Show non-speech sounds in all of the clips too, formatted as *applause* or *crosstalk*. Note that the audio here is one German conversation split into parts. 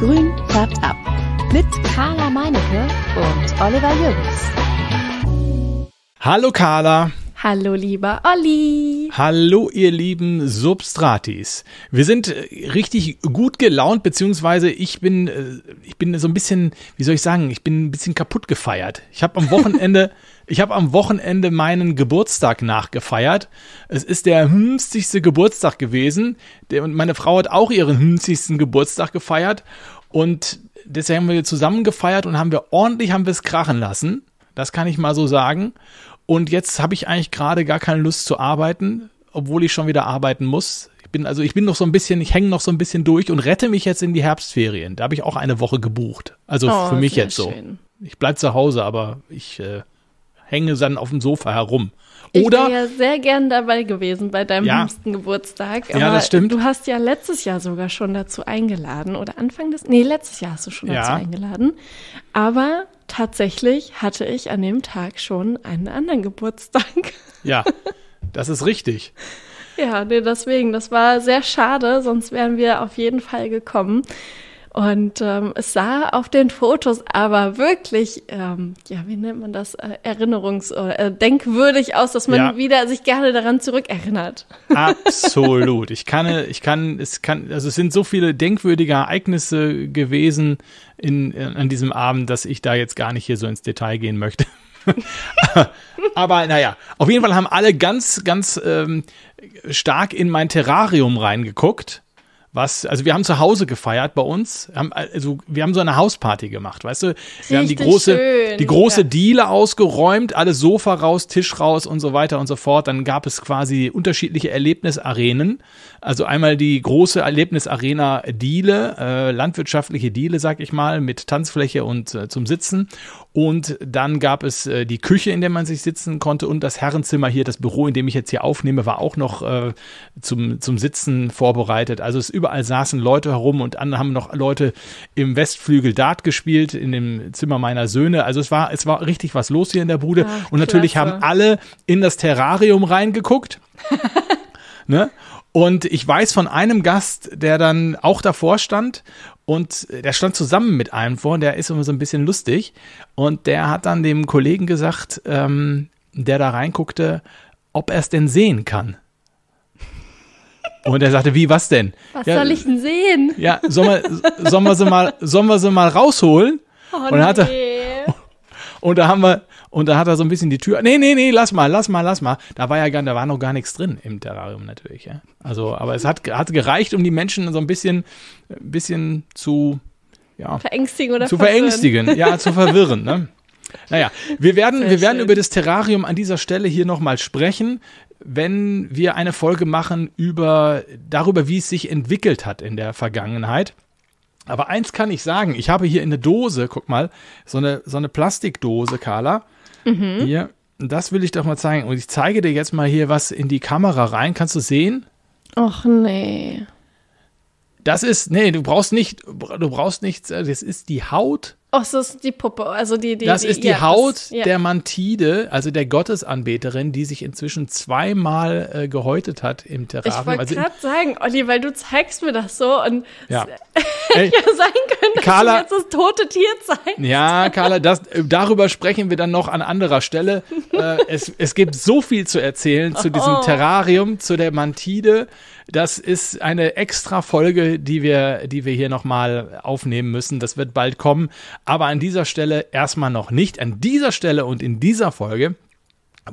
Grün färbt ab. Mit Carla Meinecke und Oliver Jürgens. Hallo Carla. Hallo lieber Olli. Hallo ihr lieben Substratis. Wir sind äh, richtig gut gelaunt, beziehungsweise ich bin, äh, ich bin so ein bisschen, wie soll ich sagen, ich bin ein bisschen kaputt gefeiert. Ich habe am Wochenende, *laughs* ich habe am Wochenende meinen Geburtstag nachgefeiert. Es ist der 50. Geburtstag gewesen. Und meine Frau hat auch ihren 50. Geburtstag gefeiert. Und deswegen haben wir zusammen gefeiert und haben wir ordentlich haben wir es krachen lassen. Das kann ich mal so sagen. Und jetzt habe ich eigentlich gerade gar keine Lust zu arbeiten, obwohl ich schon wieder arbeiten muss. Ich bin also ich bin noch so ein bisschen, ich hänge noch so ein bisschen durch und rette mich jetzt in die Herbstferien. Da habe ich auch eine Woche gebucht. Also oh, für mich jetzt schön. so. Ich bleibe zu Hause, aber ich äh, hänge dann auf dem Sofa herum. Oder, ich wäre ja sehr gern dabei gewesen bei deinem ja, liebsten Geburtstag. ja, das stimmt. Du hast ja letztes Jahr sogar schon dazu eingeladen oder Anfang des, nee, letztes Jahr hast du schon ja. dazu eingeladen. Aber tatsächlich hatte ich an dem Tag schon einen anderen Geburtstag. *laughs* Ja, das ist richtig. ja, nee, deswegen, das war sehr schade, sonst wären wir auf jeden Fall gekommen. Und ähm, es sah auf den Fotos aber wirklich, ähm, ja, wie nennt man das, äh, erinnerungs- oder äh, denkwürdig aus, dass man ja. wieder sich gerne daran zurückerinnert. *laughs* Absolut. ich kann, ich kann, es kann, also es sind so viele denkwürdige Ereignisse gewesen in, in an diesem Abend, dass ich da jetzt gar nicht hier so ins Detail gehen möchte. *laughs* Aber naja, auf jeden Fall haben alle ganz, ganz ähm, stark in mein Terrarium reingeguckt was, also wir haben zu Hause gefeiert bei uns, haben, also wir haben so eine Hausparty gemacht, weißt du? Wir Richtig haben die große, schön. die große ja. Diele ausgeräumt, alles Sofa raus, Tisch raus und so weiter und so fort. Dann gab es quasi unterschiedliche Erlebnisarenen. Also einmal die große Erlebnisarena Diele, äh, landwirtschaftliche Diele, sag ich mal, mit Tanzfläche und äh, zum Sitzen. Und dann gab es äh, die Küche, in der man sich sitzen konnte und das Herrenzimmer hier, das Büro, in dem ich jetzt hier aufnehme, war auch noch äh, zum, zum Sitzen vorbereitet. Also es ist über überall saßen Leute herum und andere haben noch Leute im Westflügel Dart gespielt, in dem Zimmer meiner Söhne. Also es war, es war richtig was los hier in der Bude. Ach, und natürlich haben alle in das Terrarium reingeguckt. *laughs* ne? Und ich weiß von einem Gast, der dann auch davor stand und der stand zusammen mit einem vor, der ist immer so ein bisschen lustig und der hat dann dem Kollegen gesagt, ähm, der da reinguckte, ob er es denn sehen kann. Und er sagte, wie, was denn? Was ja, soll ich denn sehen? Ja, sollen wir, sollen wir, sie, mal, sollen wir sie mal rausholen? Oh, und, nee. er, *laughs* und da haben wir, und da hat er so ein bisschen die Tür. Nee, nee, nee, lass mal, lass mal, lass mal. Da war ja gar, da war noch gar nichts drin im Terrarium natürlich. Ja? Also, aber es hat, hat gereicht, um die Menschen so ein bisschen, ein bisschen zu ja, verängstigen oder zu verwirren. verängstigen, ja, zu verwirren. Ne? *laughs* Naja, wir werden, wir werden über das Terrarium an dieser Stelle hier nochmal sprechen wenn wir eine Folge machen über darüber, wie es sich entwickelt hat in der Vergangenheit. Aber eins kann ich sagen, ich habe hier in der Dose, guck mal, so eine, so eine Plastikdose, Carla. Mhm. Hier, das will ich doch mal zeigen. Und ich zeige dir jetzt mal hier was in die Kamera rein. Kannst du sehen? Och nee. Das ist, nee, du brauchst nicht, du brauchst nichts, das ist die Haut Oh, es ist die Puppe, also die, die Das die, ist die ja, Haut das, ja. der Mantide, also der Gottesanbeterin, die sich inzwischen zweimal äh, gehäutet hat im Terrarium. Ich wollte also gerade sagen, Olli, weil du zeigst mir das so und ja. *laughs* hätte ja sein können, dass Carla, du jetzt das tote Tier zeigst. Ja, Carla, das, äh, darüber sprechen wir dann noch an anderer Stelle. äh, es, es gibt so viel zu erzählen zu diesem *laughs* oh. Terrarium, zu der Mantide. Das ist eine extra Folge, die wir, die wir hier nochmal aufnehmen müssen. Das wird bald kommen. Aber an dieser Stelle erstmal noch nicht. An dieser Stelle und in dieser Folge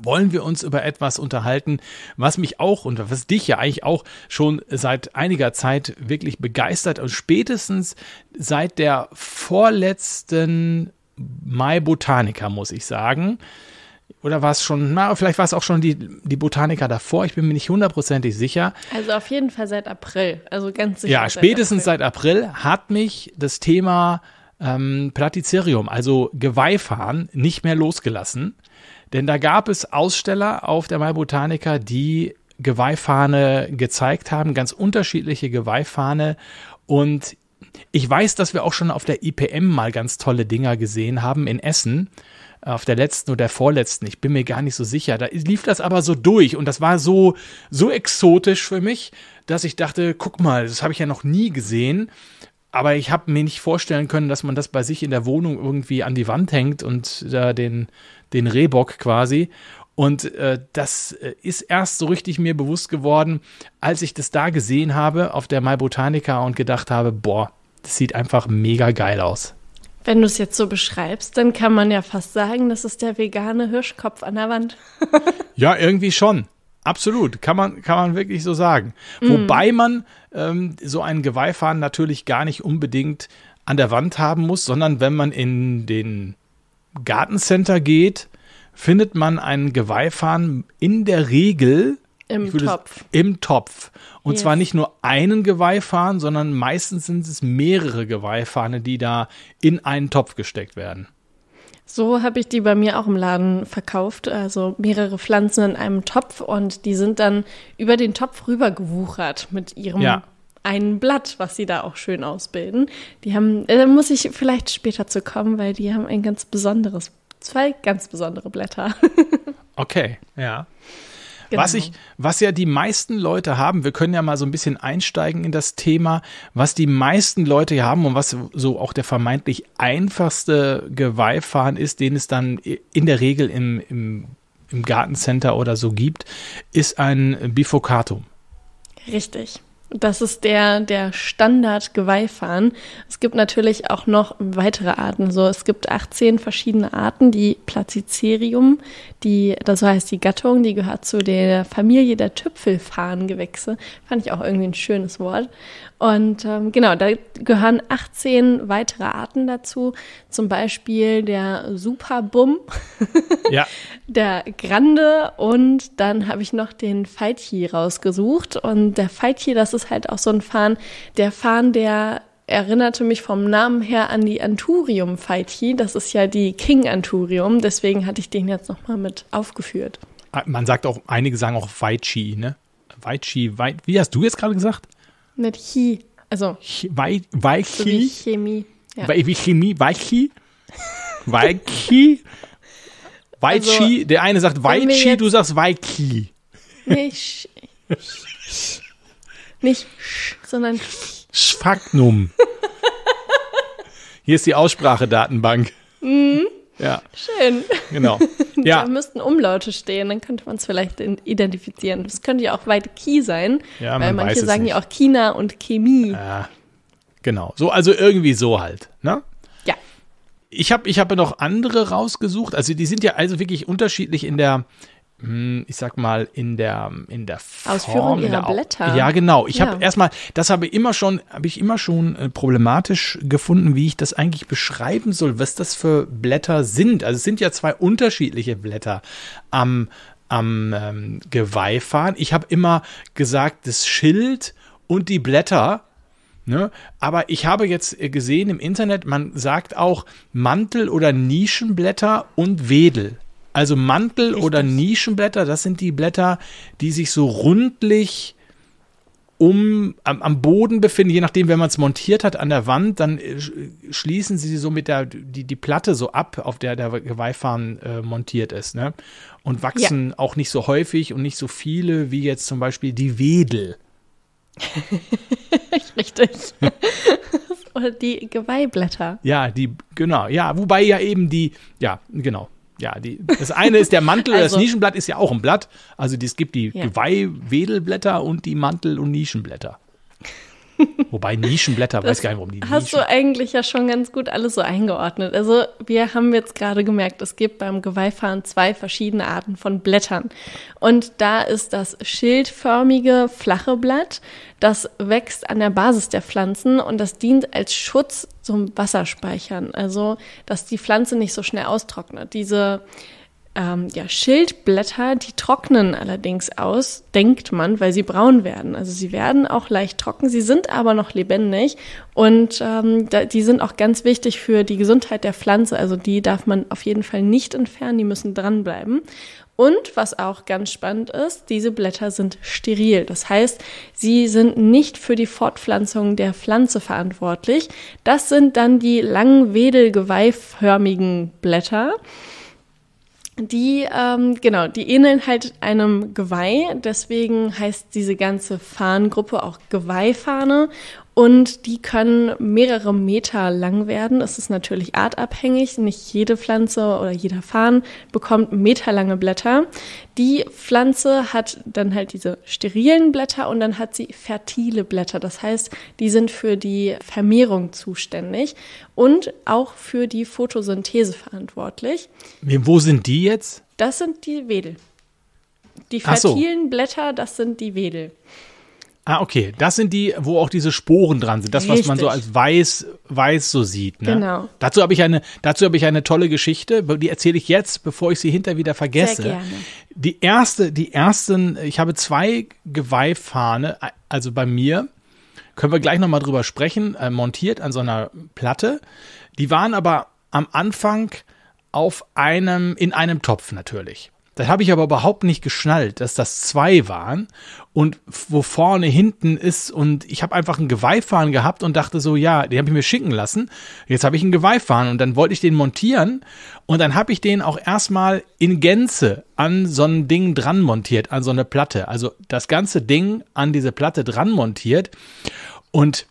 wollen wir uns über etwas unterhalten, was mich auch und was dich ja eigentlich auch schon seit einiger Zeit wirklich begeistert und spätestens seit der vorletzten Mai Botanica, muss ich sagen, oder war es schon, na, vielleicht war es auch schon die, die Botaniker davor, ich bin mir nicht hundertprozentig sicher. Also auf jeden Fall seit April, also ganz sicher. Ja, spätestens seit April, seit April hat mich das Thema ähm, Platycerium, also Geweihfahren, nicht mehr losgelassen. Denn da gab es Aussteller auf der Mai Botanica, die Geweihfahne gezeigt haben, ganz unterschiedliche Geweihfahne. Und ich weiß, dass wir auch schon auf der IPM mal ganz tolle Dinger gesehen haben in Essen auf der letzten oder der vorletzten, ich bin mir gar nicht so sicher. Da lief das aber so durch und das war so, so exotisch für mich, dass ich dachte, guck mal, das habe ich ja noch nie gesehen. Aber ich habe mir nicht vorstellen können, dass man das bei sich in der Wohnung irgendwie an die Wand hängt und da den, den Rehbock quasi. Und äh, das äh, ist erst so richtig mir bewusst geworden, als ich das da gesehen habe auf der My Botanica und gedacht habe, boah, das sieht einfach mega geil aus. Wenn du es jetzt so beschreibst, dann kann man ja fast sagen, das ist der vegane Hirschkopf an der Wand. *laughs* ja, irgendwie schon. Absolut, kann man, kann man wirklich so sagen. Mm. Wobei man ähm, so einen Geweihfaden natürlich gar nicht unbedingt an der Wand haben muss, sondern wenn man in den Gartencenter geht, findet man einen Geweihfaden in der Regel im Topf. Im Topf. Und yes. zwar nicht nur einen Geweihfahnen, sondern meistens sind es mehrere Geweihfahne, die da in einen Topf gesteckt werden. So habe ich die bei mir auch im Laden verkauft, also mehrere Pflanzen in einem Topf und die sind dann über den Topf rübergewuchert mit ihrem ja. einen Blatt, was sie da auch schön ausbilden. Die haben, äh, da muss ich vielleicht später zu kommen, weil die haben ein ganz besonderes, zwei ganz besondere Blätter. *laughs* okay, ja. Genau. Was ich, was ja die meisten Leute haben, wir können ja mal so ein bisschen einsteigen in das Thema, was die meisten Leute haben und was so auch der vermeintlich einfachste Geweihfahren ist, den es dann in der Regel im, im, im Gartencenter oder so gibt, ist ein Bifokatum. Richtig. Das ist der, der Standard-Geweihfahren. Es gibt natürlich auch noch weitere Arten. So, es gibt 18 verschiedene Arten. Die Placicerium, die, das heißt die Gattung, die gehört zu der Familie der Tüpfelfahrengewächse. Fand ich auch irgendwie ein schönes Wort. Und ähm, genau, da gehören 18 weitere Arten dazu. Zum Beispiel der Superbum, ja. *laughs* der Grande und dann habe ich noch den Falchi rausgesucht. Und der Falchi, das ist halt auch so ein Fahnen, der Fahnen, der erinnerte mich vom Namen her an die Anturium Falchi. Das ist ja die King Anturium. Deswegen hatte ich den jetzt nochmal mit aufgeführt. Ah, man sagt auch, einige sagen auch Weichi, ne? Weitschi, Wei wie hast du jetzt gerade gesagt? Mit Chi. Also. Weichi. So Chemie. Ja. Wei wie Chemie. Weichi. Weichi. Weichi. Also, der eine sagt Weichi, du sagst Weichi. Nicht. nicht sch, sondern. Schfagnum. Hier ist die Aussprachedatenbank. Mhm. Ja. Schön. Genau. *laughs* Ja. Da müssten Umlaute stehen, dann könnte man es vielleicht identifizieren. Das könnte ja auch weit Ki sein, ja, weil man manche sagen nicht. ja auch China und Chemie. Ja. Ah, genau. So, also irgendwie so halt, ne? Ja. Ich habe ich hab noch andere rausgesucht. Also die sind ja also wirklich unterschiedlich in der, hm, ich sag mal, in der, in der Form, Ausführung ihrer in der Blätter. Ja, genau. Ich ja. habe erstmal, das habe immer schon, habe ich immer schon äh, problematisch gefunden, wie ich das eigentlich beschreiben soll, was das für Blätter sind. Also es sind ja zwei unterschiedliche Blätter am, am ähm, Geweihfahren. Ich habe immer gesagt, das Schild und die Blätter. Ne? Aber ich habe jetzt äh, gesehen im Internet, man sagt auch Mantel oder Nischenblätter und Wedel. Also Mantel- Richtig. oder Nischenblätter, das sind die Blätter, die sich so rundlich um, am, am, Boden befinden, je nachdem, wenn man es montiert hat an der Wand, dann äh, schließen sie so mit der, die, die Platte so ab, auf der der Geweihfahren äh, montiert ist, ne? Und wachsen ja. auch nicht so häufig und nicht so viele, wie jetzt zum Beispiel die Wedel. *laughs* Richtig. *laughs* Oder die Geweihblätter. Ja, die, genau, ja, wobei ja eben die, ja, genau, ja, die, das eine ist der Mantel, also, das Nischenblatt ist ja auch ein Blatt. Also es gibt die ja. Geweihwedelblätter und die Mantel- und Nischenblätter. *laughs* Wobei Nischenblätter, das weiß gar nicht, warum die Nischen. Hast du eigentlich ja schon ganz gut alles so eingeordnet. Also wir haben jetzt gerade gemerkt, es gibt beim Geweihfahren zwei verschiedene Arten von Blättern. Und da ist das schildförmige, flache Blatt, das wächst an der Basis der Pflanzen und das dient als Schutz zum Wasserspeichern. Also, dass die Pflanze nicht so schnell austrocknet. Diese ähm, ja, Schildblätter, die trocknen allerdings aus, denkt man, weil sie braun werden. Also sie werden auch leicht trocken, sie sind aber noch lebendig und ähm, die sind auch ganz wichtig für die Gesundheit der Pflanze. Also die darf man auf jeden Fall nicht entfernen, die müssen dranbleiben. Und was auch ganz spannend ist, diese Blätter sind steril. Das heißt, sie sind nicht für die Fortpflanzung der Pflanze verantwortlich. Das sind dann die langen wedelgeweihförmigen Blätter. Die, ähm, genau, die ähneln halt einem Geweih, deswegen heißt diese ganze Fahnengruppe auch Geweihfahne und die können mehrere Meter lang werden. Es ist natürlich artabhängig. Nicht jede Pflanze oder jeder Farn bekommt meterlange Blätter. Die Pflanze hat dann halt diese sterilen Blätter und dann hat sie fertile Blätter. Das heißt, die sind für die Vermehrung zuständig und auch für die Photosynthese verantwortlich. Wo sind die jetzt? Das sind die Wedel. Die fertilen so. Blätter, das sind die Wedel. Ah, okay. Das sind die, wo auch diese Sporen dran sind. Das, Richtig. was man so als weiß, weiß so sieht. Ne? Genau. Dazu habe ich eine, dazu habe ich eine tolle Geschichte, die erzähle ich jetzt, bevor ich sie hinter wieder vergesse. Sehr gerne. Die erste, die ersten, ich habe zwei Geweihfahne, also bei mir, können wir gleich nochmal drüber sprechen, äh, montiert an so einer Platte. Die waren aber am Anfang auf einem, in einem Topf natürlich. Das habe ich aber überhaupt nicht geschnallt, dass das zwei waren und wo vorne hinten ist und ich habe einfach einen Geweihfahren gehabt und dachte so, ja, den habe ich mir schicken lassen. Jetzt habe ich einen Geweihfahren und dann wollte ich den montieren und dann habe ich den auch erstmal in Gänze an so ein Ding dran montiert, an so eine Platte. Also das ganze Ding an diese Platte dran montiert und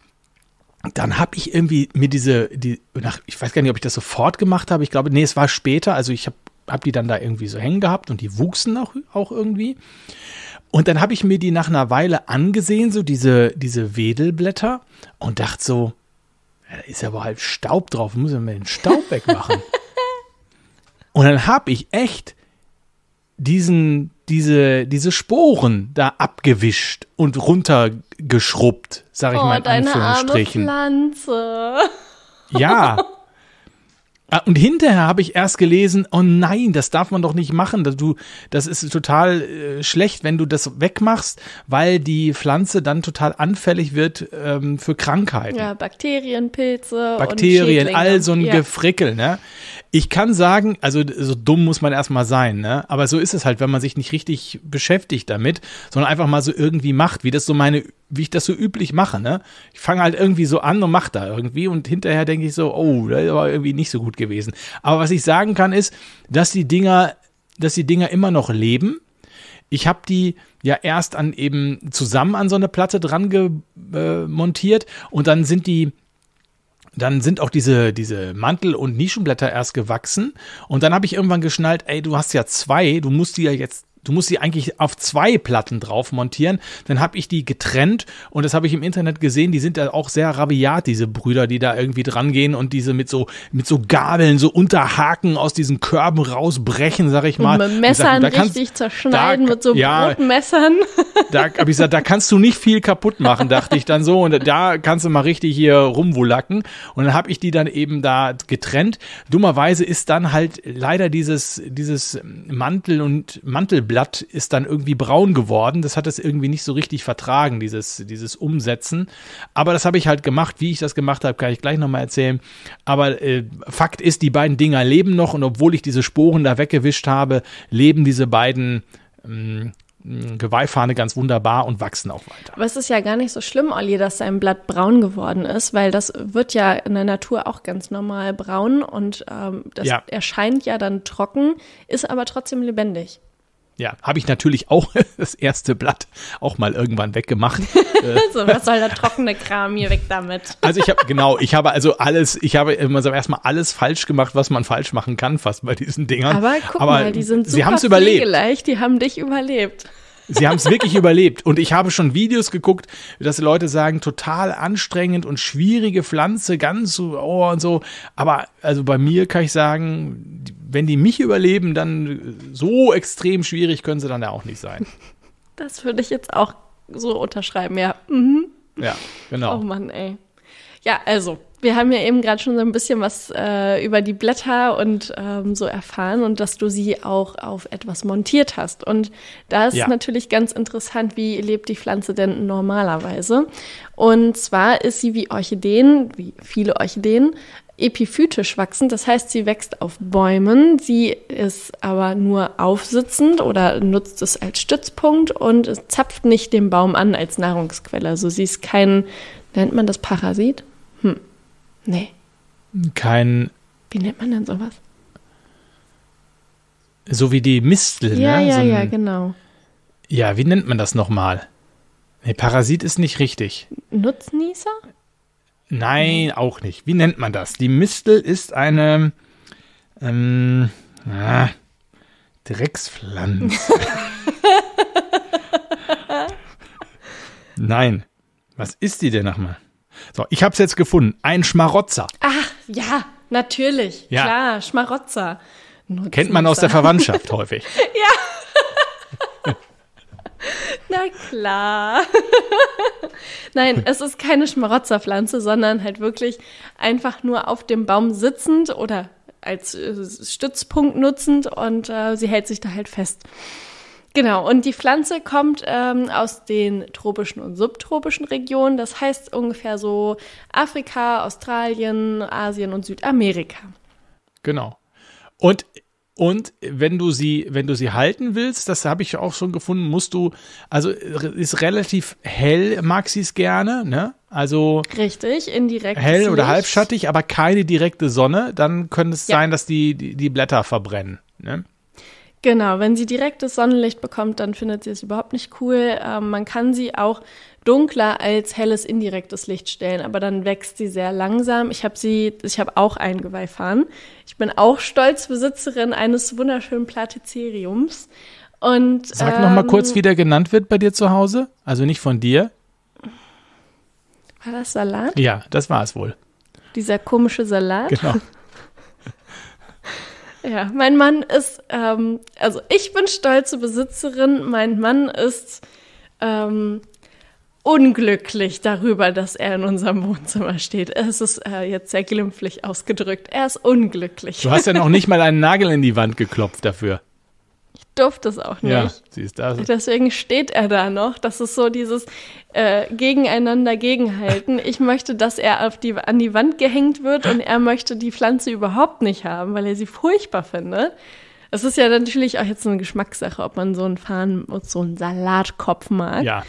dann habe ich irgendwie mir diese, die, nach, ich weiß gar nicht, ob ich das sofort gemacht habe. Ich glaube, nee, es war später. Also ich habe habe die dann da irgendwie so hängen gehabt und die wuchsen auch, auch irgendwie. Und dann habe ich mir die nach einer Weile angesehen, so diese, diese Wedelblätter, und dachte so, da ist ja aber halt Staub drauf, muss ich mal den Staub wegmachen. *laughs* und dann habe ich echt diesen, diese, diese Sporen da abgewischt und runtergeschrubbt, sag ich oh, mal in deine Anführungsstrichen. Arme Pflanze. Ja, *laughs* Ah, und hinterher habe ich erst gelesen, oh nein, das darf man doch nicht machen. Du, das ist total äh, schlecht, wenn du das wegmachst, weil die Pflanze dann total anfällig wird ähm, für Krankheiten. Ja, Bakterien, Pilze. Bakterien, all so ein ja. Gefrickel, ne? Ich kann sagen, also so dumm muss man erstmal sein, ne? Aber so ist es halt, wenn man sich nicht richtig beschäftigt damit, sondern einfach mal so irgendwie macht, wie das so meine wie ich das so üblich mache, ne? Ich fange halt irgendwie so an und mache da irgendwie und hinterher denke ich so, oh, das war irgendwie nicht so gut gewesen. Aber was ich sagen kann ist, dass die Dinger, dass die Dinger immer noch leben. Ich habe die ja erst an eben zusammen an so eine Platte dran ge, äh, montiert und dann sind die dann sind auch diese, diese Mantel- und Nischenblätter erst gewachsen. Und dann habe ich irgendwann geschnallt, ey, du hast ja zwei, du musst die ja jetzt du musst sie eigentlich auf zwei Platten drauf montieren. Dann habe ich die getrennt und das habe ich im Internet gesehen. Die sind da auch sehr rabiat, diese Brüder, die da irgendwie dran gehen und diese mit so mit so Gabeln, so Unterhaken aus diesen Körben rausbrechen, sag ich mal. Und mit Messern und sag, kannst, richtig zerschneiden da, mit so ja, Brotmessern. Da habe ich gesagt, da kannst du nicht viel kaputt machen, dachte ich dann so. Und da kannst du mal richtig hier rumwulacken. Und dann habe ich die dann eben da getrennt. Dummerweise ist dann halt leider dieses dieses Mantel und Mantelblatt Blatt ist dann irgendwie braun geworden. Das hat es irgendwie nicht so richtig vertragen, dieses, dieses Umsetzen. Aber das habe ich halt gemacht. Wie ich das gemacht habe, kann ich gleich nochmal erzählen. Aber äh, Fakt ist, die beiden Dinger leben noch und obwohl ich diese Sporen da weggewischt habe, leben diese beiden mm, mm, Geweihfahne ganz wunderbar und wachsen auch weiter. Aber es ist ja gar nicht so schlimm, Olli, dass sein Blatt braun geworden ist, weil das wird ja in der Natur auch ganz normal braun und ähm, das ja. erscheint ja dann trocken, ist aber trotzdem lebendig. Ja, habe ich natürlich auch *laughs* das erste Blatt auch mal irgendwann weggemacht. *laughs* Äh, so, was soll der trockene Kram hier weg damit? *laughs* Also ich habe genau, ich habe also alles, ich habe erstmal alles falsch gemacht, was man falsch machen kann, fast bei diesen Dingern. Aber guck Aber mal, die sind super sie haben's überlebt. die haben dich überlebt. Sie haben es wirklich überlebt. Und ich habe schon Videos geguckt, dass Leute sagen, total anstrengend und schwierige Pflanze, ganz so, oh und so. Aber also bei mir kann ich sagen, wenn die mich überleben, dann so extrem schwierig können sie dann ja auch nicht sein. Das würde ich jetzt auch so unterschreiben, ja. Mhm. Ja, genau. Oh Mann, ey. Ja, also, wir haben ja eben gerade schon so ein bisschen was äh, über die Blätter und ähm, so erfahren und dass du sie auch auf etwas montiert hast. Und da ist ja. natürlich ganz interessant, wie lebt die Pflanze denn normalerweise? Und zwar ist sie wie Orchideen, wie viele Orchideen, epiphytisch wachsend. Das heißt, sie wächst auf Bäumen, sie ist aber nur aufsitzend oder nutzt es als Stützpunkt und zapft nicht den Baum an als Nahrungsquelle. Also sie ist kein, nennt man das Parasit? Nee. Kein. Wie nennt man denn sowas? So wie die Mistel, ne? ja, ne? Ja, so ein, ja, genau. Ja, wie nennt man das nochmal? Nee, Parasit ist nicht richtig. Nutznießer? Nein, auch nicht. Wie nennt man das? Die Mistel ist eine ähm, ah, Dreckspflanze. *laughs* Nein. Was ist die denn nochmal? So, ich habe es jetzt gefunden. Ein Schmarotzer. Ach, ja, natürlich. Ja. Klar, Schmarotzer. Nutznießer. Kennt man aus der Verwandtschaft *laughs* häufig. ja. *laughs* Na klar. *laughs* Nein, es ist keine Schmarotzerpflanze, sondern halt wirklich einfach nur auf dem Baum sitzend oder als äh, Stützpunkt nutzend und äh, sie hält sich da halt fest. Genau, und die Pflanze kommt ähm, aus den tropischen und subtropischen Regionen, das heißt ungefähr so Afrika, Australien, Asien und Südamerika. Genau. Und und wenn du sie, wenn du sie halten willst, das habe ich auch schon gefunden, musst du, also ist relativ hell, mag sie es gerne, ne? Also richtig, indirekt. Hell oder halbschattig, aber keine direkte Sonne, dann könnte es ja. sein, dass die, die, die Blätter verbrennen. Ne? Genau, wenn sie direktes Sonnenlicht bekommt, dann findet sie es überhaupt nicht cool. Ähm, man kann sie auch dunkler als helles indirektes Licht stellen, aber dann wächst sie sehr langsam. Ich habe sie, ich habe auch einen Geweihfahren. Ich bin auch stolz Besitzerin eines wunderschönen Platiceriums. Und, Sag ähm, noch mal kurz, ähm, wie der genannt wird bei dir zu Hause. Also nicht von dir. War das Salat? Ja, das war es wohl. Dieser komische Salat. Genau. *laughs* Ja, mein Mann ist, ähm, also ich bin stolze Besitzerin, mein Mann ist ähm, unglücklich darüber, dass er in unserem Wohnzimmer steht. Es ist äh, jetzt sehr glimpflich ausgedrückt. Er ist unglücklich. Du hast ja noch nicht *laughs* mal einen Nagel in die Wand geklopft dafür durfte es auch nicht. Ja, siehst du. Also. Deswegen steht er da noch. Das ist so dieses äh, Gegeneinander gegenhalten. Ich möchte, dass er auf die, an die Wand gehängt wird und er möchte die Pflanze überhaupt nicht haben, weil er sie furchtbar findet. Es ist ja natürlich auch jetzt eine Geschmackssache, ob man so einen Fahnenmus, so einen Salatkopf mag. Ja.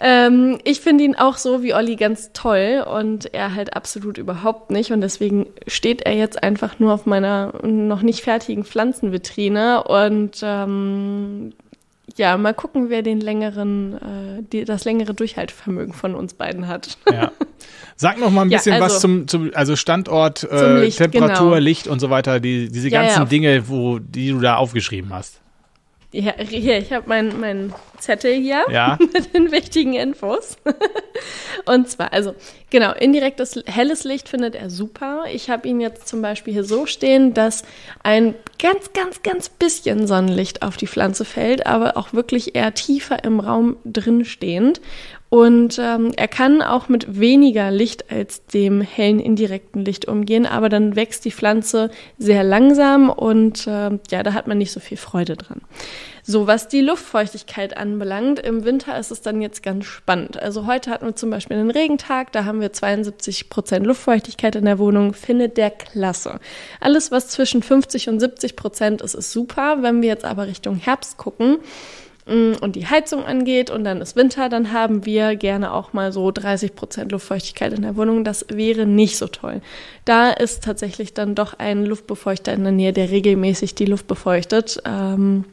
Ähm, ich finde ihn auch so wie Olli ganz toll und er halt absolut überhaupt nicht. Und deswegen steht er jetzt einfach nur auf meiner noch nicht fertigen Pflanzenvitrine. Und ähm, ja, mal gucken, wer den längeren, äh, die, das längere Durchhaltevermögen von uns beiden hat. Ja. Sag noch mal ein *laughs* bisschen ja, also, was zum, zum also Standort, zum äh, Licht, Temperatur, genau. Licht und so weiter, die, diese ja, ganzen ja. Dinge, wo, die du da aufgeschrieben hast. Ja, hier, ich habe meinen mein Zettel hier ja. *laughs* mit den wichtigen Infos. *laughs* Und zwar, also genau, indirektes helles Licht findet er super. Ich habe ihn jetzt zum Beispiel hier so stehen, dass ein ganz, ganz, ganz bisschen Sonnenlicht auf die Pflanze fällt, aber auch wirklich eher tiefer im Raum drin stehend. Und ähm, er kann auch mit weniger Licht als dem hellen indirekten Licht umgehen, aber dann wächst die Pflanze sehr langsam und äh, ja, da hat man nicht so viel Freude dran. So, was die Luftfeuchtigkeit anbelangt, im Winter ist es dann jetzt ganz spannend. Also heute hatten wir zum Beispiel einen Regentag, da haben wir 72 Prozent Luftfeuchtigkeit in der Wohnung, findet der klasse. Alles, was zwischen 50 und 70 Prozent ist, ist super. Wenn wir jetzt aber Richtung Herbst gucken, und die Heizung angeht und dann ist Winter, dann haben wir gerne auch mal so 30 Luftfeuchtigkeit in der Wohnung. Das wäre nicht so toll. Da ist tatsächlich dann doch ein Luftbefeuchter in der Nähe, der regelmäßig die Luft befeuchtet ähm,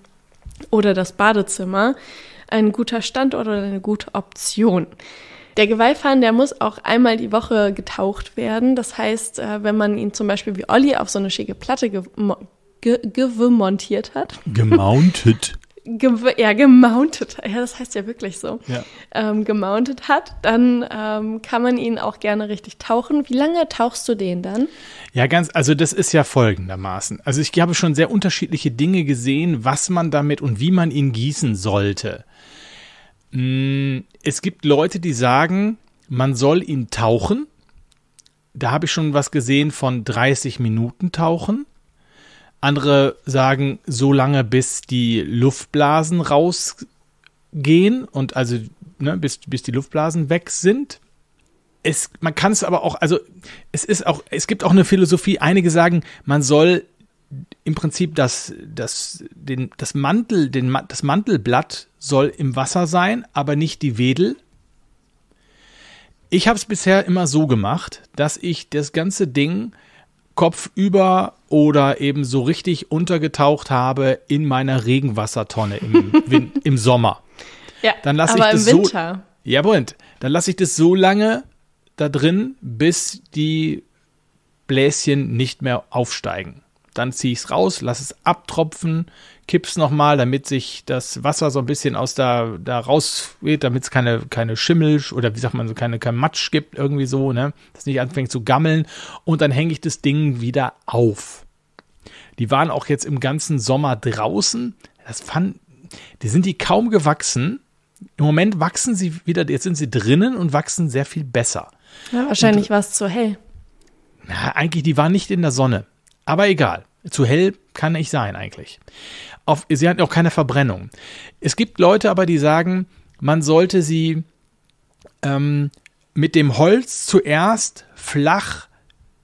oder das Badezimmer ein guter Standort oder eine gute Option. Der Geweihfahren, der muss auch einmal die Woche getaucht werden. Das heißt, äh, wenn man ihn zum Beispiel wie Olli auf so eine schicke Platte ge ge ge hat. Gemountet. *laughs* ge ja, gemountet, *laughs* ja, das heißt ja wirklich so, ja. Ähm, gemountet hat, dann ähm, kann man ihn auch gerne richtig tauchen. Wie lange tauchst du den dann? Ja, ganz, also das ist ja folgendermaßen. Also ich habe schon sehr unterschiedliche Dinge gesehen, was man damit und wie man ihn gießen sollte. Mm, es gibt Leute, die sagen, man soll ihn tauchen. Da habe ich schon was gesehen von 30 Minuten tauchen. Andere sagen, so lange, bis die Luftblasen rausgehen und also ne, bis, bis die Luftblasen weg sind. Es, man kann es aber auch, also es ist auch, es gibt auch eine Philosophie, einige sagen, man soll im Prinzip das, das, den, das Mantel, den, das Mantelblatt soll im Wasser sein, aber nicht die Wedel. Ich habe es bisher immer so gemacht, dass ich das ganze Ding kopfüber oder eben so richtig untergetaucht habe in meiner Regenwassertonne im, *laughs* im Sommer. Ja, dann lasse ich das im Winter. so. Ja, Moment. Dann lasse ich das so lange da drin, bis die Bläschen nicht mehr aufsteigen. Dann ziehe ich es raus, lasse es abtropfen, kippst nochmal, damit sich das Wasser so ein bisschen aus da, da geht, damit es keine, keine Schimmel oder wie sagt man so, keine, kein Matsch gibt, irgendwie so, ne? Das nicht anfängt zu gammeln. Und dann hänge ich das Ding wieder auf. Die waren auch jetzt im ganzen Sommer draußen. Das fand, die sind die kaum gewachsen. Im Moment wachsen sie wieder, jetzt sind sie drinnen und wachsen sehr viel besser. Ja, wahrscheinlich äh, war es zu hell. Na, eigentlich, die waren nicht in der Sonne. Aber egal. Zu hell kann ich sein eigentlich auf, sie hat auch keine Verbrennung. Es gibt Leute aber, die sagen, man sollte sie ähm, mit dem Holz zuerst flach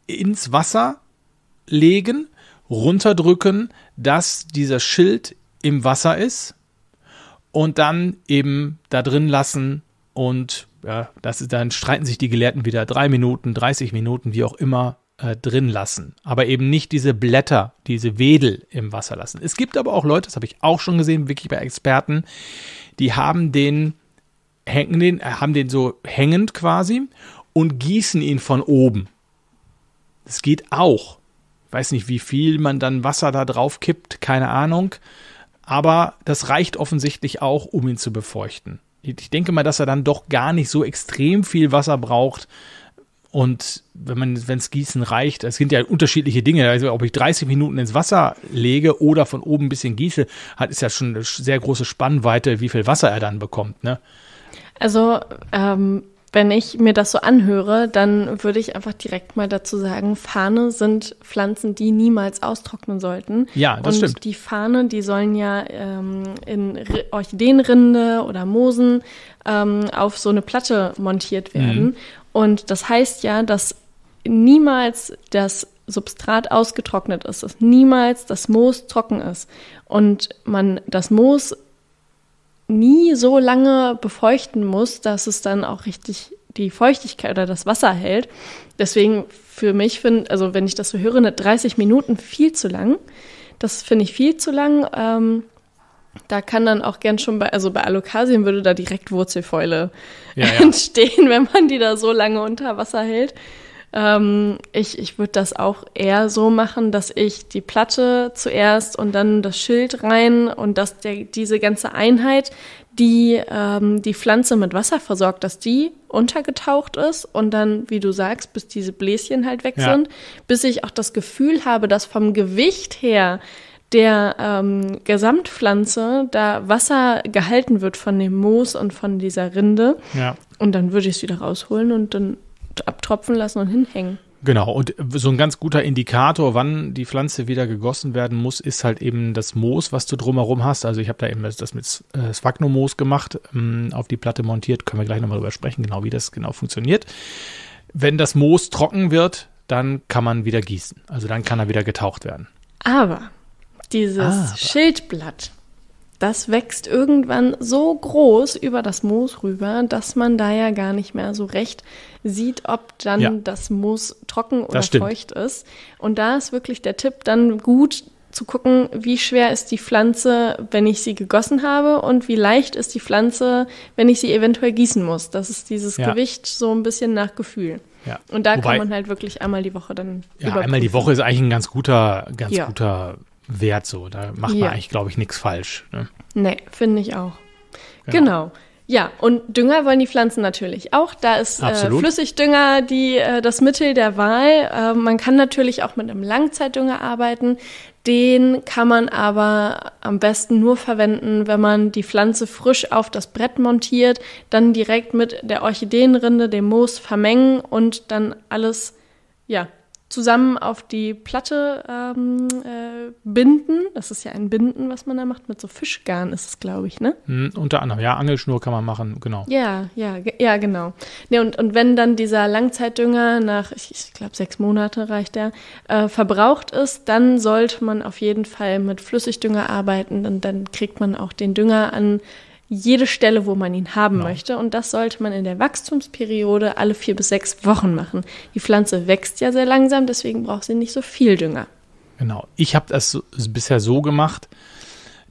ins Wasser legen, runterdrücken, dass dieser Schild im Wasser ist und dann eben da drin lassen und ja, das ist, dann streiten sich die Gelehrten wieder drei Minuten, 30 Minuten, wie auch immer, äh, drin lassen, aber eben nicht diese Blätter, diese Wedel im Wasser lassen. Es gibt aber auch Leute, das habe ich auch schon gesehen, wirklich bei Experten, die haben den, hängen den, äh, haben den so hängend quasi und gießen ihn von oben. Das geht auch. Ich weiß nicht, wie viel man dann Wasser da drauf kippt, keine Ahnung. Aber das reicht offensichtlich auch, um ihn zu befeuchten. Ich denke mal, dass er dann doch gar nicht so extrem viel Wasser braucht, und wenn man, wenn es Gießen reicht, es sind ja unterschiedliche Dinge. Also ob ich 30 Minuten ins Wasser lege oder von oben ein bisschen gieße, hat ist ja schon eine sehr große Spannweite, wie viel Wasser er dann bekommt. Ne? Also ähm, wenn ich mir das so anhöre, dann würde ich einfach direkt mal dazu sagen, Fahne sind Pflanzen, die niemals austrocknen sollten. Ja, das Und stimmt. Und die Fahne, die sollen ja ähm, in Orchideenrinde oder Moosen ähm, auf so eine Platte montiert werden. Mhm. Und das heißt ja, dass niemals das Substrat ausgetrocknet ist, dass niemals das Moos trocken ist und man das Moos nie so lange befeuchten muss, dass es dann auch richtig die Feuchtigkeit oder das Wasser hält. Deswegen für mich finde, also wenn ich das so höre, 30 Minuten viel zu lang. Das finde ich viel zu lang. Ähm, da kann dann auch gern schon bei, also bei Alokasien würde da direkt Wurzelfäule ja, ja. *laughs* entstehen, wenn man die da so lange unter Wasser hält. Ähm, ich ich würde das auch eher so machen, dass ich die Platte zuerst und dann das Schild rein und dass der, diese ganze Einheit, die ähm, die Pflanze mit Wasser versorgt, dass die untergetaucht ist und dann, wie du sagst, bis diese Bläschen halt weg ja. sind, bis ich auch das Gefühl habe, dass vom Gewicht her der ähm, Gesamtpflanze da Wasser gehalten wird von dem Moos und von dieser Rinde. Ja. Und dann würde ich es wieder rausholen und dann abtropfen lassen und hinhängen. Genau, und äh, so ein ganz guter Indikator, wann die Pflanze wieder gegossen werden muss, ist halt eben das Moos, was du drumherum hast. Also ich habe da eben das mit äh, Sphagnum-Moos gemacht, ähm, auf die Platte montiert, können wir gleich nochmal drüber sprechen, genau wie das genau funktioniert. Wenn das Moos trocken wird, dann kann man wieder gießen. Also dann kann er wieder getaucht werden. Aber dieses ah, Schildblatt, das wächst irgendwann so groß über das Moos rüber, dass man da ja gar nicht mehr so recht sieht, ob dann ja. das Moos trocken oder feucht ist. Und da ist wirklich der Tipp dann gut zu gucken, wie schwer ist die Pflanze, wenn ich sie gegossen habe und wie leicht ist die Pflanze, wenn ich sie eventuell gießen muss. Das ist dieses ja. Gewicht so ein bisschen nach Gefühl. Ja. Und da Wobei, kann man halt wirklich einmal die Woche dann. Ja, überprüfen. einmal die Woche ist eigentlich ein ganz guter, ganz ja. guter wert so. Da macht ja. man eigentlich, glaube ich, nichts falsch. Ne? Nee, finde ich auch. Genau. genau. Ja, und Dünger wollen die Pflanzen natürlich auch. Da ist äh, Flüssigdünger die, äh, das Mittel der Wahl. Äh, man kann natürlich auch mit einem Langzeitdünger arbeiten. Den kann man aber am besten nur verwenden, wenn man die Pflanze frisch auf das Brett montiert, dann direkt mit der Orchideenrinde, dem Moos vermengen und dann alles ja, zusammen auf die Platte ähm, äh, binden. Das ist ja ein Binden, was man da macht, mit so Fischgarn ist es, glaube ich, ne? Mm, unter anderem, ja, Angelschnur kann man machen, genau. Ja, ja, ja, genau. Nee, und, und wenn dann dieser Langzeitdünger nach, ich, ich glaube, sechs Monate reicht der, äh, verbraucht ist, dann sollte man auf jeden Fall mit Flüssigdünger arbeiten und dann kriegt man auch den Dünger an jede Stelle, wo man ihn haben genau. möchte. Und das sollte man in der Wachstumsperiode alle vier bis sechs Wochen machen. Die Pflanze wächst ja sehr langsam, deswegen braucht sie nicht so viel Dünger. Genau. Ich habe das bisher so gemacht,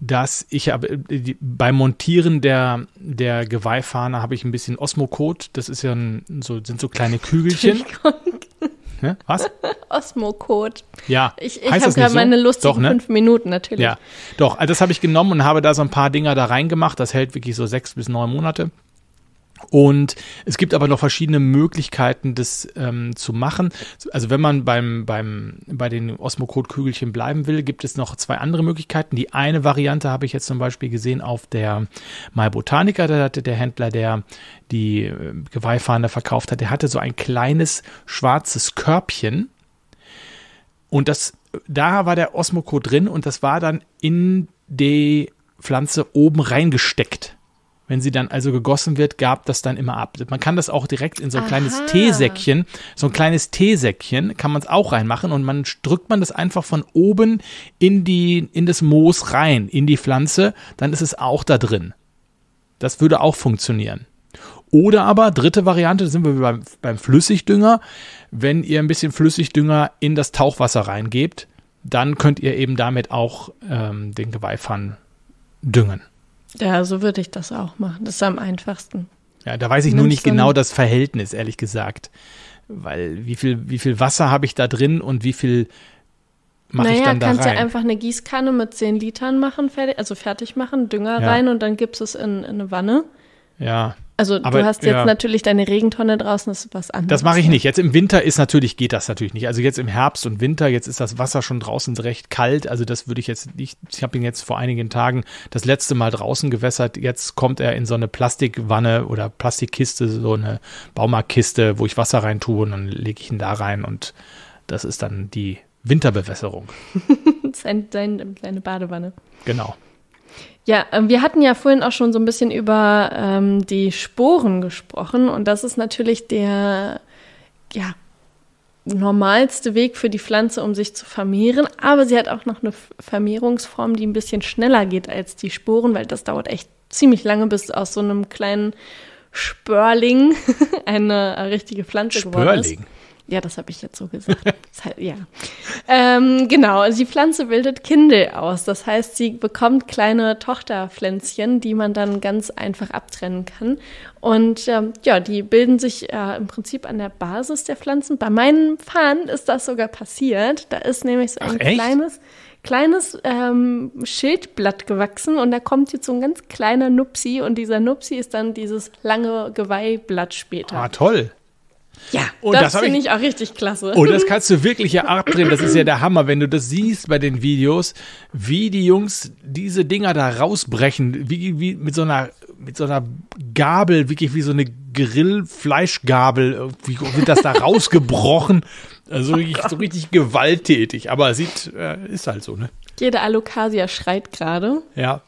dass ich habe äh, beim Montieren der, der Geweihfahne habe ich ein bisschen Osmocot. Das ist ja ein, so, sind so kleine *laughs* Kügelchen. Ne? Was? *laughs* Osmocode. Ja. Ich, ich habe gerade so? meine lustigen doch, ne? fünf Minuten natürlich. Ja, doch. Also das habe ich genommen und habe da so ein paar Dinger da reingemacht. Das hält wirklich so sechs bis neun Monate. Und es gibt aber noch verschiedene Möglichkeiten, das ähm, zu machen. Also wenn man beim, beim, bei den Osmocode-Kügelchen bleiben will, gibt es noch zwei andere Möglichkeiten. Die eine Variante habe ich jetzt zum Beispiel gesehen auf der MyBotanica. Da hatte der Händler, der die äh, Geweihfahne verkauft hat, der hatte so ein kleines schwarzes Körbchen. Und das, da war der Osmocode drin und das war dann in die Pflanze oben reingesteckt. Wenn sie dann also gegossen wird, gab das dann immer ab. Man kann das auch direkt in so ein Aha. kleines Teesäckchen, so ein kleines Teesäckchen kann man es auch reinmachen und man drückt man das einfach von oben in die, in das Moos rein, in die Pflanze, dann ist es auch da drin. Das würde auch funktionieren. Oder aber, dritte Variante, sind wir beim, beim Flüssigdünger. Wenn ihr ein bisschen Flüssigdünger in das Tauchwasser reingebt, dann könnt ihr eben damit auch ähm, den Geweihpfann düngen. Ja, so würde ich das auch machen. Das ist am einfachsten. Ja, da weiß ich nur nicht genau das Verhältnis, ehrlich gesagt. Weil wie viel, wie viel Wasser habe ich da drin und wie viel mache naja, ich dann da rein? Naja, kannst ja einfach eine Gießkanne mit 10 Litern machen, fertig, also fertig machen, Dünger ja. rein und dann gibst du es in, in eine Wanne. Ja. Also aber, du hast jetzt ja. natürlich deine Regentonne draußen, das ist was anderes. Das mache ich ne? nicht. Jetzt im Winter ist natürlich, geht das natürlich nicht. Also jetzt im Herbst und Winter, jetzt ist das Wasser schon draußen recht kalt. Also das würde ich jetzt nicht, ich habe ihn jetzt vor einigen Tagen das letzte Mal draußen gewässert. Jetzt kommt er in so eine Plastikwanne oder Plastikkiste, so eine Baumarktkiste, wo ich Wasser rein tue und dann lege ich ihn da rein und das ist dann die Winterbewässerung. *laughs* Seine, Badewanne. Genau. Ja, ähm, wir hatten ja vorhin auch schon so ein bisschen über ähm, die Sporen gesprochen und das ist natürlich der ja, normalste Weg für die Pflanze, um sich zu vermehren. Aber sie hat auch noch eine Vermehrungsform, die ein bisschen schneller geht als die Sporen, weil das dauert echt ziemlich lange, bis aus so einem kleinen Spörling *laughs* eine äh, richtige Pflanze Spörling. geworden ist. Spörling? Ja, das habe ich jetzt so gesagt. halt, *laughs* ja. Ähm, genau, also die Pflanze bildet Kindel aus. Das heißt, sie bekommt kleine Tochterpflänzchen, die man dann ganz einfach abtrennen kann. Und ähm, ja, die bilden sich äh, im Prinzip an der Basis der Pflanzen. Bei meinem Pfahn ist das sogar passiert. Da ist nämlich so ein Ach, kleines, kleines ähm, Schildblatt gewachsen und da kommt jetzt so ein ganz kleiner Nupsi und dieser Nupsi ist dann dieses lange Geweihblatt später. Ah, toll. Ja, und das, das finde ich, ich, auch richtig klasse. Und oh, das kannst du wirklich ja abdrehen. Das ist ja der Hammer, wenn du das siehst bei den Videos, wie die Jungs diese Dinger da rausbrechen, wie, wie mit so einer mit so einer Gabel, wirklich wie so eine Grillfleischgabel, irgendwie wird das da *laughs* rausgebrochen. Also oh wirklich, oh so richtig gewalttätig, aber sieht, äh, ist halt so, ne? Jede Alokasia schreit gerade. Ja.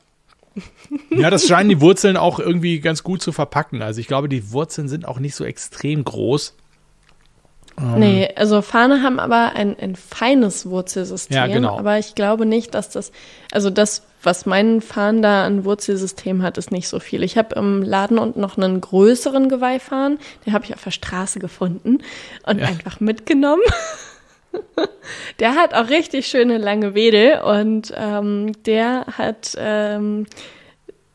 Ja, das scheinen die Wurzeln auch irgendwie ganz gut zu verpacken. Also ich glaube, die Wurzeln sind auch nicht so extrem groß. Ähm, nee, also Fahne haben aber ein, ein feines Wurzelsystem, ja, genau. aber ich glaube nicht, dass das, also das, was mein Fahnen da an Wurzelsystem hat, ist nicht so viel. Ich habe im Laden unten noch einen größeren Geweihfahnen, den habe ich auf der Straße gefunden und ja. einfach mitgenommen. *laughs* der hat auch richtig schöne lange Wedel und ähm, der hat ähm,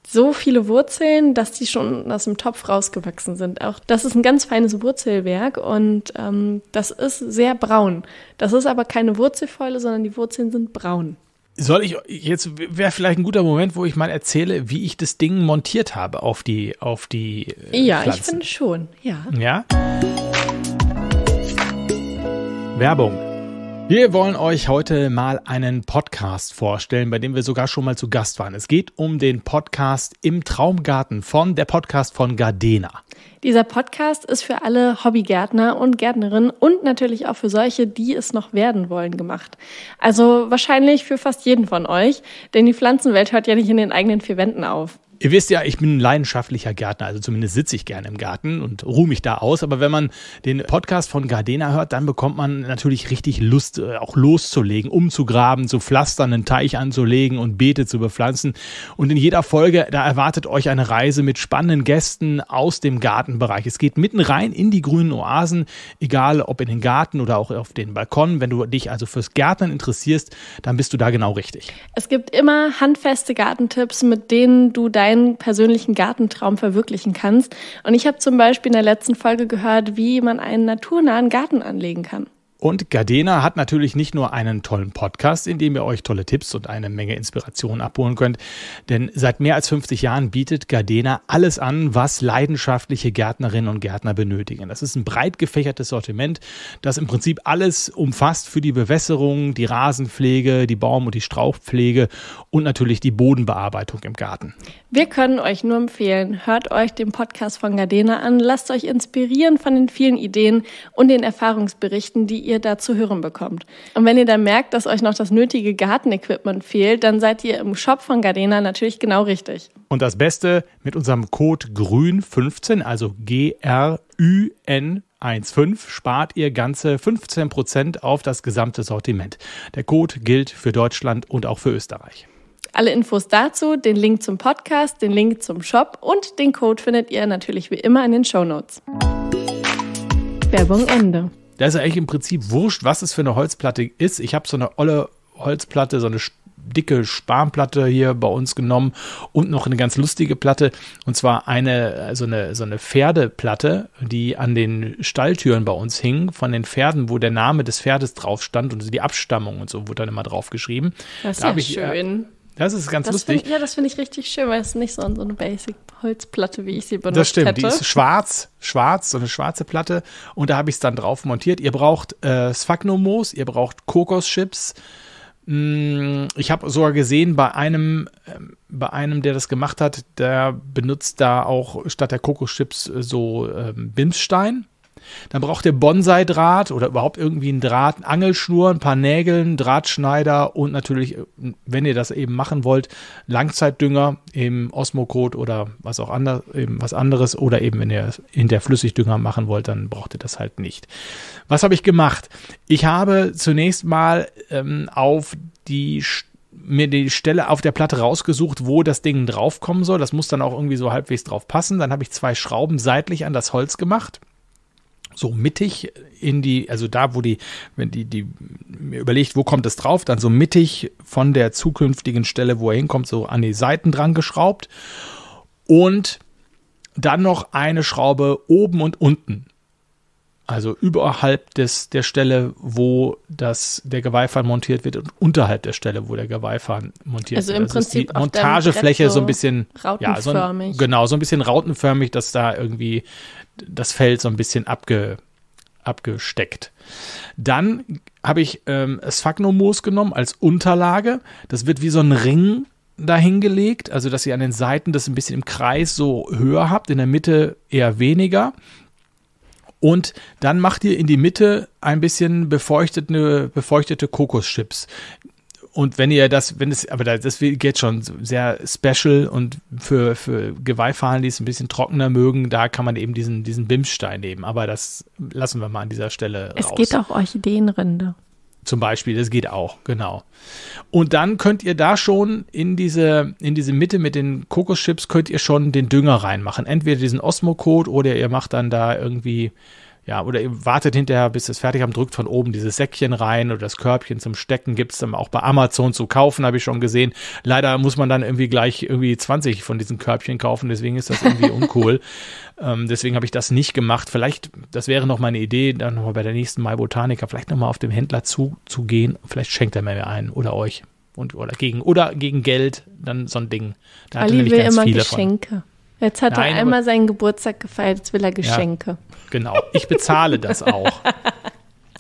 so viele Wurzeln, dass die schon aus dem Topf rausgewachsen sind. Auch das ist ein ganz feines Wurzelwerk und ähm, das ist sehr braun. Das ist aber keine Wurzelfäule, sondern die Wurzeln sind braun. Soll ich jetzt wäre vielleicht ein guter Moment, wo ich mal erzähle, wie ich das Ding montiert habe auf die auf die äh, Ja, Pflanzen. ich finde schon. Ja. Ja. Werbung. Wir wollen euch heute mal einen Podcast vorstellen, bei dem wir sogar schon mal zu Gast waren. Es geht um den Podcast Im Traumgarten von der Podcast von Gardena. Dieser Podcast ist für alle Hobbygärtner und Gärtnerinnen und natürlich auch für solche, die es noch werden wollen, gemacht. Also wahrscheinlich für fast jeden von euch, denn die Pflanzenwelt hört ja nicht in den eigenen vier Wänden auf. Ihr wisst ja, ich bin ein leidenschaftlicher Gärtner, also zumindest sitze ich gerne im Garten und ruhe mich da aus. Aber wenn man den Podcast von Gardena hört, dann bekommt man natürlich richtig Lust, äh, auch loszulegen, umzugraben, zu pflastern, einen Teich anzulegen und Beete zu bepflanzen. Und in jeder Folge, da erwartet euch eine Reise mit spannenden Gästen aus dem Gartenbereich. Es geht mitten rein in die grünen Oasen, egal ob in den Garten oder auch auf den Balkon. Wenn du dich also fürs Gärtnern interessierst, dann bist du da genau richtig. Es gibt immer handfeste Gartentipps, mit denen du dein deinen persönlichen Gartentraum verwirklichen kannst. Und ich habe zum Beispiel in der letzten Folge gehört, wie man einen naturnahen Garten anlegen kann. Und Gardena hat natürlich nicht nur einen tollen Podcast, in dem ihr euch tolle Tipps und eine Menge Inspiration abholen könnt, denn seit mehr als 50 Jahren bietet Gardena alles an, was leidenschaftliche Gärtnerinnen und Gärtner benötigen. Das ist ein breit gefächertes Sortiment, das im Prinzip alles umfasst für die Bewässerung, die Rasenpflege, die Baum- und die Strauchpflege und natürlich die Bodenbearbeitung im Garten. Wir können euch nur empfehlen, hört euch den Podcast von Gardena an, lasst euch inspirieren von den vielen Ideen und den Erfahrungsberichten, die ihr da zu hören bekommt. Und wenn ihr dann merkt, dass euch noch das nötige Gartenequipment fehlt, dann seid ihr im Shop von Gardena natürlich genau richtig. Und das Beste, mit unserem Code GRÜN15, also G-R-Ü-N 1.5 spart ihr ganze 15% auf das gesamte Sortiment. Der Code gilt für Deutschland und auch für Österreich. Alle Infos dazu, den Link zum Podcast, den Link zum Shop und den Code findet ihr natürlich wie immer in den Show Notes. Werbung Ende. Da ist ja eigentlich im Prinzip wurscht, was es für eine Holzplatte ist. Ich habe so eine olle Holzplatte, so eine dicke Spanplatte hier bei uns genommen und noch eine ganz lustige Platte und zwar eine äh, so eine so eine Pferdeplatte, die an den Stalltüren bei uns hing von den Pferden, wo der Name des Pferdes drauf stand und die Abstammung und so wurde dann immer drauf geschrieben. Das ist da ja ich, äh, schön. Äh, das ist ganz das lustig. Find, ja, das finde ich richtig schön, weil es nicht so, eine Basic-Holzplatte, wie ich sie benutzt Das stimmt, hätte. die ist schwarz, schwarz, so eine schwarze Platte. Und da habe ich es dann drauf montiert. Ihr braucht äh, Sphagnum-Moos, ihr braucht Kokoschips. Mm, ich habe sogar gesehen, bei einem, ähm, bei einem, der das gemacht hat, der benutzt da auch statt der Kokoschips äh, so ähm, Bimsstein. Dann braucht ihr Bonsai-Draht oder überhaupt irgendwie einen Draht, Angelschnur, ein paar Nägel, Drahtschneider und natürlich, wenn ihr das eben machen wollt, Langzeitdünger im Osmocode oder was auch anders, eben was anderes oder eben wenn ihr in der Flüssigdünger machen wollt, dann braucht ihr das halt nicht. Was habe ich gemacht? Ich habe zunächst mal ähm, auf die mir die Stelle auf der Platte rausgesucht, wo das Ding draufkommen soll. Das muss dann auch irgendwie so halbwegs drauf passen. Dann habe ich zwei Schrauben seitlich an das Holz gemacht so mittig in die, also da, wo die, wenn die, die mir überlegt, wo kommt es drauf, dann so mittig von der zukünftigen Stelle, wo er hinkommt, so an die Seiten dran geschraubt. Und dann noch eine Schraube oben und unten. Also überhalb des, der Stelle, wo das, der Geweihfahren montiert wird und unterhalb der Stelle, wo der Geweihfahren montiert also wird. Also im Prinzip die Montagefläche so, so, ein bisschen rautenförmig. Ja, so ein, genau, so ein bisschen rautenförmig, dass da irgendwie das Feld so ein bisschen abge, abgesteckt. Dann habe ich ähm, Sphagnomoos genommen als Unterlage. Das wird wie so ein Ring dahingelegt, also dass ihr an den Seiten das ein bisschen im Kreis so höher habt, in der Mitte eher weniger. Und dann macht ihr in die Mitte ein bisschen befeuchtete, befeuchtete Kokoschips. Und wenn ihr das, wenn es, aber das geht schon sehr special und für, für Geweihfahren, die es ein bisschen trockener mögen, da kann man eben diesen, diesen Bimsstein nehmen. Aber das lassen wir mal an dieser Stelle es raus. Es geht auch Orchideenrinde. Zum Beispiel, das geht auch, genau. Und dann könnt ihr da schon in diese, in diese Mitte mit den Kokoschips, könnt ihr schon den Dünger reinmachen. Entweder diesen Osmo-Code oder ihr macht dann da irgendwie ja, oder ihr wartet hinterher, bis es fertig habt, drückt von oben dieses Säckchen rein oder das Körbchen zum Stecken. Gibt es dann auch bei Amazon zu kaufen, habe ich schon gesehen. Leider muss man dann irgendwie gleich irgendwie 20 von diesen Körbchen kaufen, deswegen ist das irgendwie *laughs* uncool. ähm, deswegen habe ich das nicht gemacht. Vielleicht, das wäre noch meine Idee, dann nochmal bei der nächsten Mai Botanica, vielleicht nochmal auf dem Händler zuzugehen. Vielleicht schenkt er mir einen oder euch. Und, oder, gegen, oder gegen Geld, dann so ein Ding. Da Ali will immer Geschenke. Von. Jetzt hat Nein, er einmal seinen Geburtstag gefeiert, jetzt will er Geschenke. Ja, genau, ich bezahle das auch. *laughs*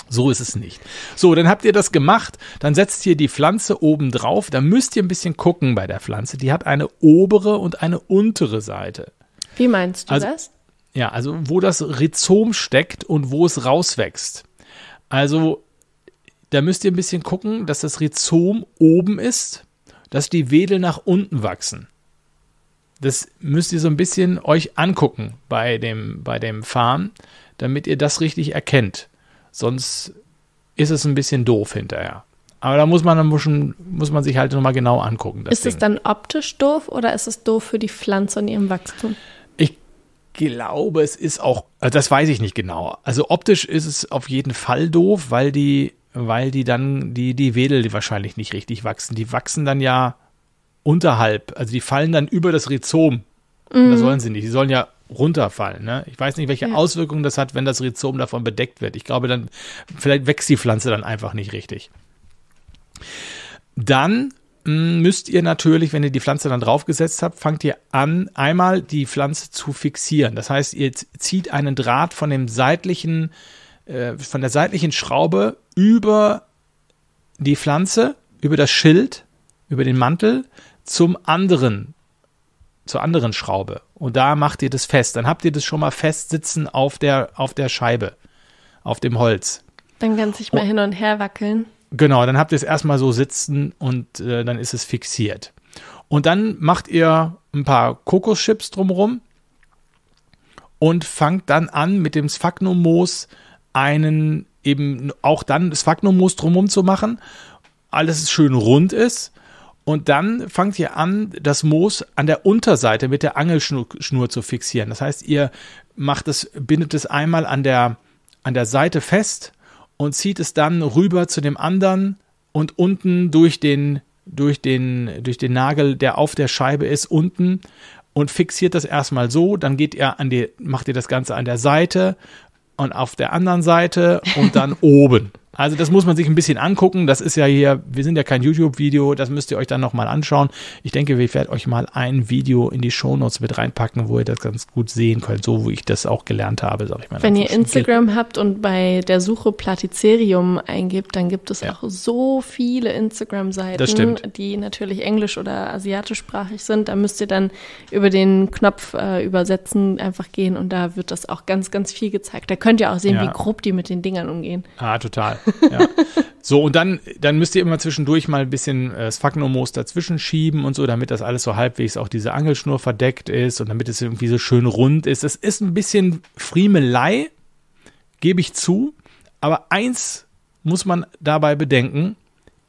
So ist es nicht. So, dann habt ihr das gemacht. Dann setzt ihr die Pflanze oben drauf. Da müsst ihr ein bisschen gucken bei der Pflanze. Die hat eine obere und eine untere Seite. Wie meinst du also, das? Ja, also wo das Rhizom steckt und wo es rauswächst. Also da müsst ihr ein bisschen gucken, dass das Rhizom oben ist, dass die Wedel nach unten wachsen das müsst ihr so ein bisschen euch angucken bei dem, bei dem Fahren, damit ihr das richtig erkennt. Sonst ist es ein bisschen doof hinterher. Aber da muss man, dann schon, muss man sich halt nochmal genau angucken. ist Ding. es dann optisch doof oder ist es doof für die Pflanze und ihrem Wachstum? Ich glaube, es ist auch, also das weiß ich nicht genau. Also optisch ist es auf jeden Fall doof, weil die, weil die dann, die, die Wedel die wahrscheinlich nicht richtig wachsen. Die wachsen dann ja unterhalb. Also die fallen dann über das Rhizom. Mhm. Da sollen sie nicht. Sie sollen ja runterfallen. Ne? Ich weiß nicht, welche ja. Auswirkungen das hat, wenn das Rhizom davon bedeckt wird. Ich glaube, dann vielleicht wächst die Pflanze dann einfach nicht richtig. Dann hm, müsst ihr natürlich, wenn ihr die Pflanze dann draufgesetzt habt, fangt ihr an, einmal die Pflanze zu fixieren. Das heißt, ihr zieht einen Draht von dem seitlichen, äh, von der seitlichen Schraube über die Pflanze, über das Schild, über den Mantel, zum anderen, zur anderen Schraube. Und da macht ihr das fest. Dann habt ihr das schon mal fest sitzen auf der, auf der Scheibe, auf dem Holz. Dann kann es nicht mehr oh. hin und her wackeln. Genau, dann habt ihr es erstmal so sitzen und äh, dann ist es fixiert. Und dann macht ihr ein paar Kokoschips drumrum und fangt dann an, mit dem Sphagnummoos einen eben auch dann Sphagnummoos drumrum zu machen. Alles schön rund ist und dann fangt ihr an, das Moos an der Unterseite mit der Angelschnur zu fixieren. Das heißt, ihr macht es, bindet es einmal an der, an der Seite fest und zieht es dann rüber zu dem anderen und unten durch den, durch den, durch den Nagel, der auf der Scheibe ist, unten und fixiert das erstmal so. Dann geht ihr an die, macht ihr das Ganze an der Seite und auf der anderen Seite und dann *laughs* oben. Also das muss man sich ein bisschen angucken. Das ist ja hier, wir sind ja kein YouTube-Video, das müsst ihr euch dann nochmal anschauen. Ich denke, ich werde euch mal ein Video in die Shownotes mit reinpacken, wo ihr das ganz gut sehen könnt, so wie ich das auch gelernt habe, sag ich mal. Wenn ihr Instagram habt und bei der Suche Platizerium eingibt, dann gibt es ja. auch so viele Instagram-Seiten, die natürlich englisch oder asiatischsprachig sind. Da müsst ihr dann über den Knopf äh, übersetzen, einfach gehen und da wird das auch ganz, ganz viel gezeigt. Da könnt ihr auch sehen, ja. wie grob die mit den Dingern umgehen. Ah, total. So, und dann, dann müsst ihr immer zwischendurch mal ein bisschen äh, das Fackenomoos dazwischen schieben und so, damit das alles so halbwegs auch diese Angelschnur verdeckt ist und damit es irgendwie so schön rund ist. Es ist ein bisschen Friemelei, gebe ich zu, aber eins muss man dabei bedenken,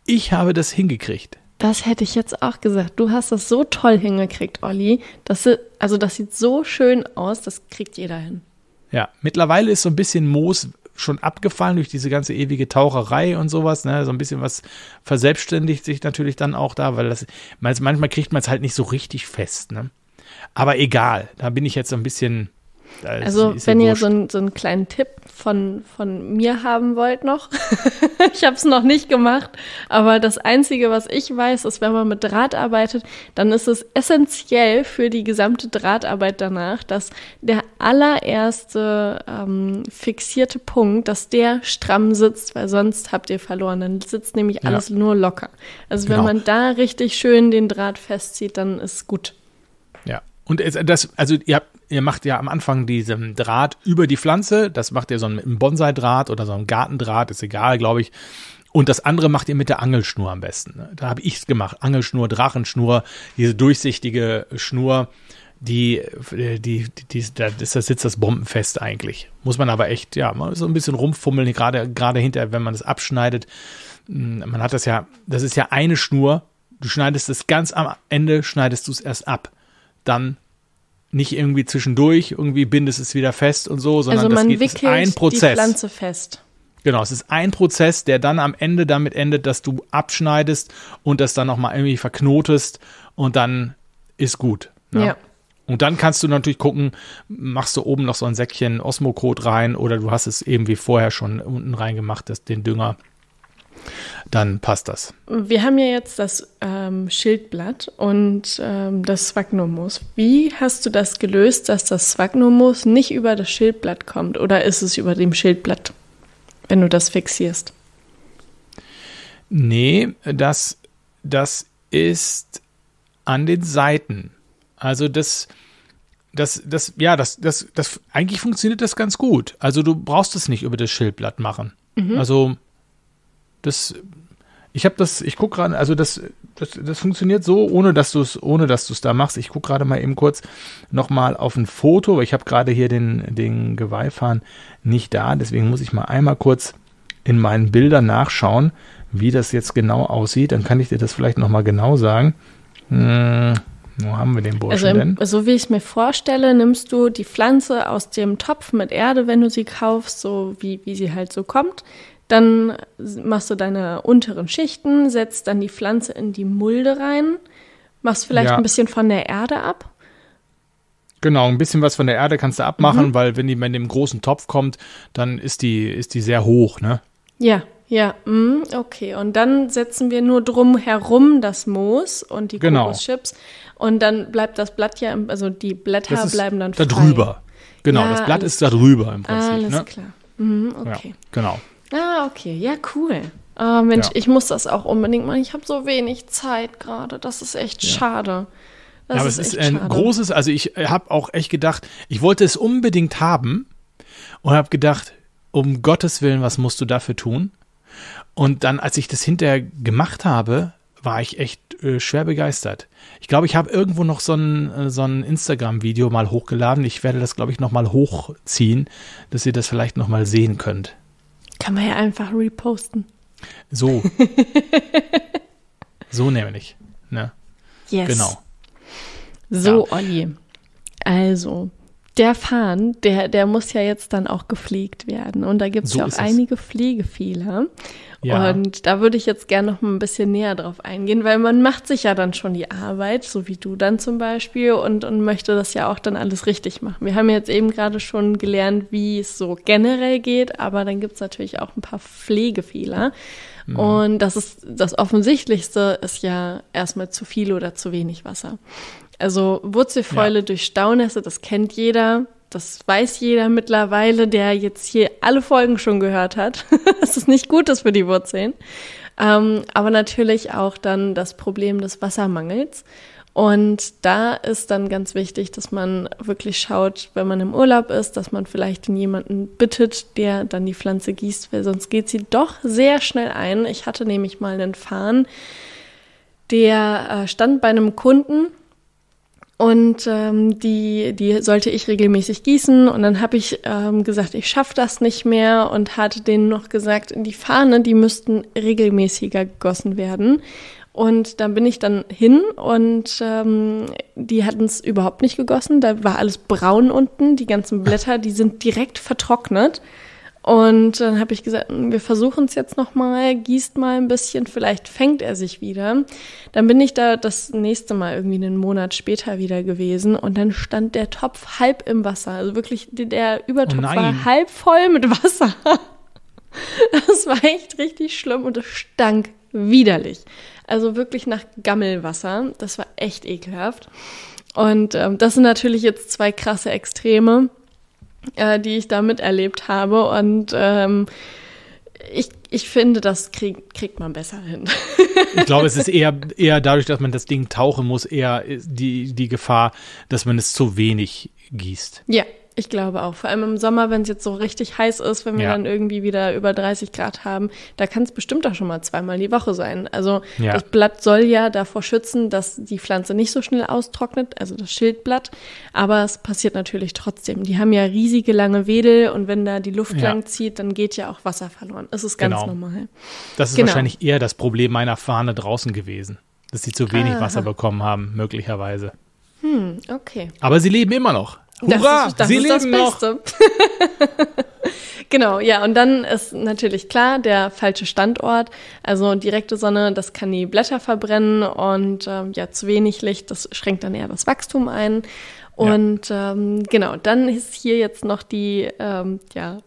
ich habe das hingekriegt. Das hätte ich jetzt auch gesagt. Du hast das so toll hingekriegt, Olli. Das, also das sieht so schön aus, das kriegt jeder hin. Ja, mittlerweile ist so ein bisschen Moos schon abgefallen durch diese ganze ewige Taucherei und sowas. Ne? So ein bisschen was verselbstständigt sich natürlich dann auch da, weil das manchmal kriegt man es halt nicht so richtig fest. Ne? Aber egal, da bin ich jetzt so ein bisschen. Also, wenn ihr so, ein, so einen kleinen Tipp von, von mir haben wollt noch. *laughs* ich habe es noch nicht gemacht, aber das Einzige, was ich weiß, ist, wenn man mit Draht arbeitet, dann ist es essentiell für die gesamte Drahtarbeit danach, dass der allererste ähm, fixierte Punkt, dass der stramm sitzt, weil sonst habt ihr verloren. Dann sitzt nämlich alles ja. nur locker. Also genau. wenn man da richtig schön den Draht festzieht, dann ist gut. Und das, also ihr, habt, ihr macht ja am Anfang diesen Draht über die Pflanze. Das macht ihr so einen Bonsai-Draht oder so einen Gartendraht, ist egal, glaube ich. Und das andere macht ihr mit der Angelschnur am besten. Da habe ich es gemacht. Angelschnur, Drachenschnur, diese durchsichtige Schnur, die, äh, die, die, die da, ist, da sitzt das bombenfest eigentlich. Muss man aber echt, ja, mal so ein bisschen rumfummeln, gerade, gerade hinter, wenn man es abschneidet. Hm, man hat das ja, das ist ja eine Schnur. Du schneidest es ganz am Ende, schneidest du es erst ab dann nicht irgendwie zwischendurch, irgendwie bindest es wieder fest und so, sondern also man das geht, ist ein Prozess. die Pflanze fest. Genau, es ist ein Prozess, der dann am Ende damit endet, dass du abschneidest und das dann nochmal irgendwie verknotest und dann ist gut. Ne? Ja. Und dann kannst du natürlich gucken, machst du oben noch so ein Säckchen Osmocode rein oder du hast es eben wie vorher schon unten reingemacht, das, den Dünger dann passt das. Wir haben ja jetzt das ähm, Schildblatt und ähm, das Swagnomus. Wie hast du das gelöst, dass das Swagnomus nicht über das Schildblatt kommt oder ist es über dem Schildblatt, wenn du das fixierst? Nee, das, das ist an den Seiten. Also das, das, das, ja, das, das, das, eigentlich funktioniert das ganz gut. Also du brauchst es nicht über das Schildblatt machen. Mhm. Also das, ich habe das, ich gucke gerade, also das, das, das funktioniert so, ohne dass du es, ohne dass du es da machst. Ich gucke gerade mal eben kurz nochmal auf ein Foto, weil ich habe gerade hier den, den Geweihfahren nicht da, deswegen muss ich mal einmal kurz in meinen Bildern nachschauen, wie das jetzt genau aussieht. Dann kann ich dir das vielleicht nochmal genau sagen. Hm, wo haben wir den Burschen also denn? So wie ich es mir vorstelle, nimmst du die Pflanze aus dem Topf mit Erde, wenn du sie kaufst, so wie, wie sie halt so kommt dann machst du deine unteren Schichten, setzt dann die Pflanze in die Mulde rein, machst vielleicht ja. ein bisschen von der Erde ab. Genau, ein bisschen was von der Erde kannst du abmachen, mhm. weil wenn die wenn dem großen Topf kommt, dann ist die ist die sehr hoch, ne? Ja, ja, mh, okay. Und dann setzen wir nur drum herum das Moos und die genau. Kokoschips und dann bleibt das Blatt ja, also die Blätter ist, bleiben dann frei. Da drüber. Genau, ja, das Blatt ist da drüber im Prinzip. Alles ne? klar. Mhm, okay. Ja, genau. Ah, okay. Ja, cool. Oh, Mensch, ja. ich muss das auch unbedingt machen. Ich habe so wenig Zeit gerade. Das ist echt ja. schade. Das ja, aber ist es ist ein schade. großes, also ich habe auch echt gedacht, ich wollte es unbedingt haben und habe gedacht, um Gottes Willen, was musst du dafür tun? Und dann, als ich das hinterher gemacht habe, war ich echt äh, schwer begeistert. Ich glaube, ich habe irgendwo noch so ein, äh, so ein Instagram-Video mal hochgeladen. Ich werde das, glaube ich, nochmal hochziehen, dass ihr das vielleicht nochmal sehen könnt. Kann man ja einfach reposten. So. *laughs* so nämlich. Ne? Yes. Genau. So, ja. Olli. Also, der Fahnen, der, der muss ja jetzt dann auch gepflegt werden. Und da gibt so ja auch einige Pflegefehler. Ja. Und da würde ich jetzt gerne noch mal ein bisschen näher drauf eingehen, weil man macht sich ja dann schon die Arbeit, so wie du dann zum Beispiel, und, und möchte das ja auch dann alles richtig machen. Wir haben jetzt eben gerade schon gelernt, wie es so generell geht, aber dann gibt es natürlich auch ein paar Pflegefehler. Mhm. Und das ist das Offensichtlichste ist ja erstmal zu viel oder zu wenig Wasser. Also Wurzelfäule ja. durch Staunässe, das kennt jeder. Das weiß jeder mittlerweile, der jetzt hier alle Folgen schon gehört hat, dass *laughs* ist nicht gut dass wir die Wurzeln. Ähm, aber natürlich auch dann das Problem des Wassermangels. Und da ist dann ganz wichtig, dass man wirklich schaut, wenn man im Urlaub ist, dass man vielleicht jemanden bittet, der dann die Pflanze gießt, weil sonst geht sie doch sehr schnell ein. Ich hatte nämlich mal einen Farn, der äh, stand bei einem Kunden und ähm, die, die sollte ich regelmäßig gießen. Und dann habe ich ähm, gesagt, ich schaffe das nicht mehr und hatte denen noch gesagt, die Fahne, die müssten regelmäßiger gegossen werden. Und dann bin ich dann hin und ähm, die hatten es überhaupt nicht gegossen. Da war alles braun unten, die ganzen Blätter, die sind direkt vertrocknet. Und dann habe ich gesagt, hm, wir versuchen es jetzt nochmal, gießt mal ein bisschen, vielleicht fängt er sich wieder. Dann bin ich da das nächste Mal irgendwie einen Monat später wieder gewesen und dann stand der Topf halb im Wasser. Also wirklich, der Übertopf oh war halb voll mit Wasser. *laughs* Das war echt richtig schlimm und es stank widerlich. Also wirklich nach Gammelwasser. Das war echt ekelhaft. Und ähm, das sind natürlich jetzt zwei krasse Extreme äh, die ich da miterlebt habe. Und ähm, ich, ich finde, das krieg, kriegt man besser hin. ich glaube, es ist *laughs* eher, eher dadurch, dass man das Ding tauchen muss, eher die, die Gefahr, dass man es zu wenig gießt. Ja, ich glaube auch. Vor allem im Sommer, wenn es jetzt so richtig heiß ist, wenn wir ja. dann irgendwie wieder über 30 Grad haben, da kann es bestimmt auch schon mal zweimal die Woche sein. Also ja. das Blatt soll ja davor schützen, dass die Pflanze nicht so schnell austrocknet, also das Schildblatt. Aber es passiert natürlich trotzdem. Die haben ja riesige lange Wedel und wenn da die Luft ja. lang zieht, dann geht ja auch Wasser verloren. Es ist ganz genau. normal. Das ist genau. wahrscheinlich eher das Problem meiner Fahne draußen gewesen, dass sie zu wenig Aha. Wasser ah. bekommen haben, möglicherweise. Hm, okay. Aber sie leben immer noch. Hurra, das ist, das, Sie ist leben das *laughs* Beste. genau, ja, und dann ist natürlich klar der falsche Standort. Also direkte Sonne, das kann die Blätter verbrennen und ähm, ja, zu wenig Licht, das schränkt dann eher das Wachstum ein. Und ja. ähm, genau, dann ist hier jetzt noch die ähm, ja,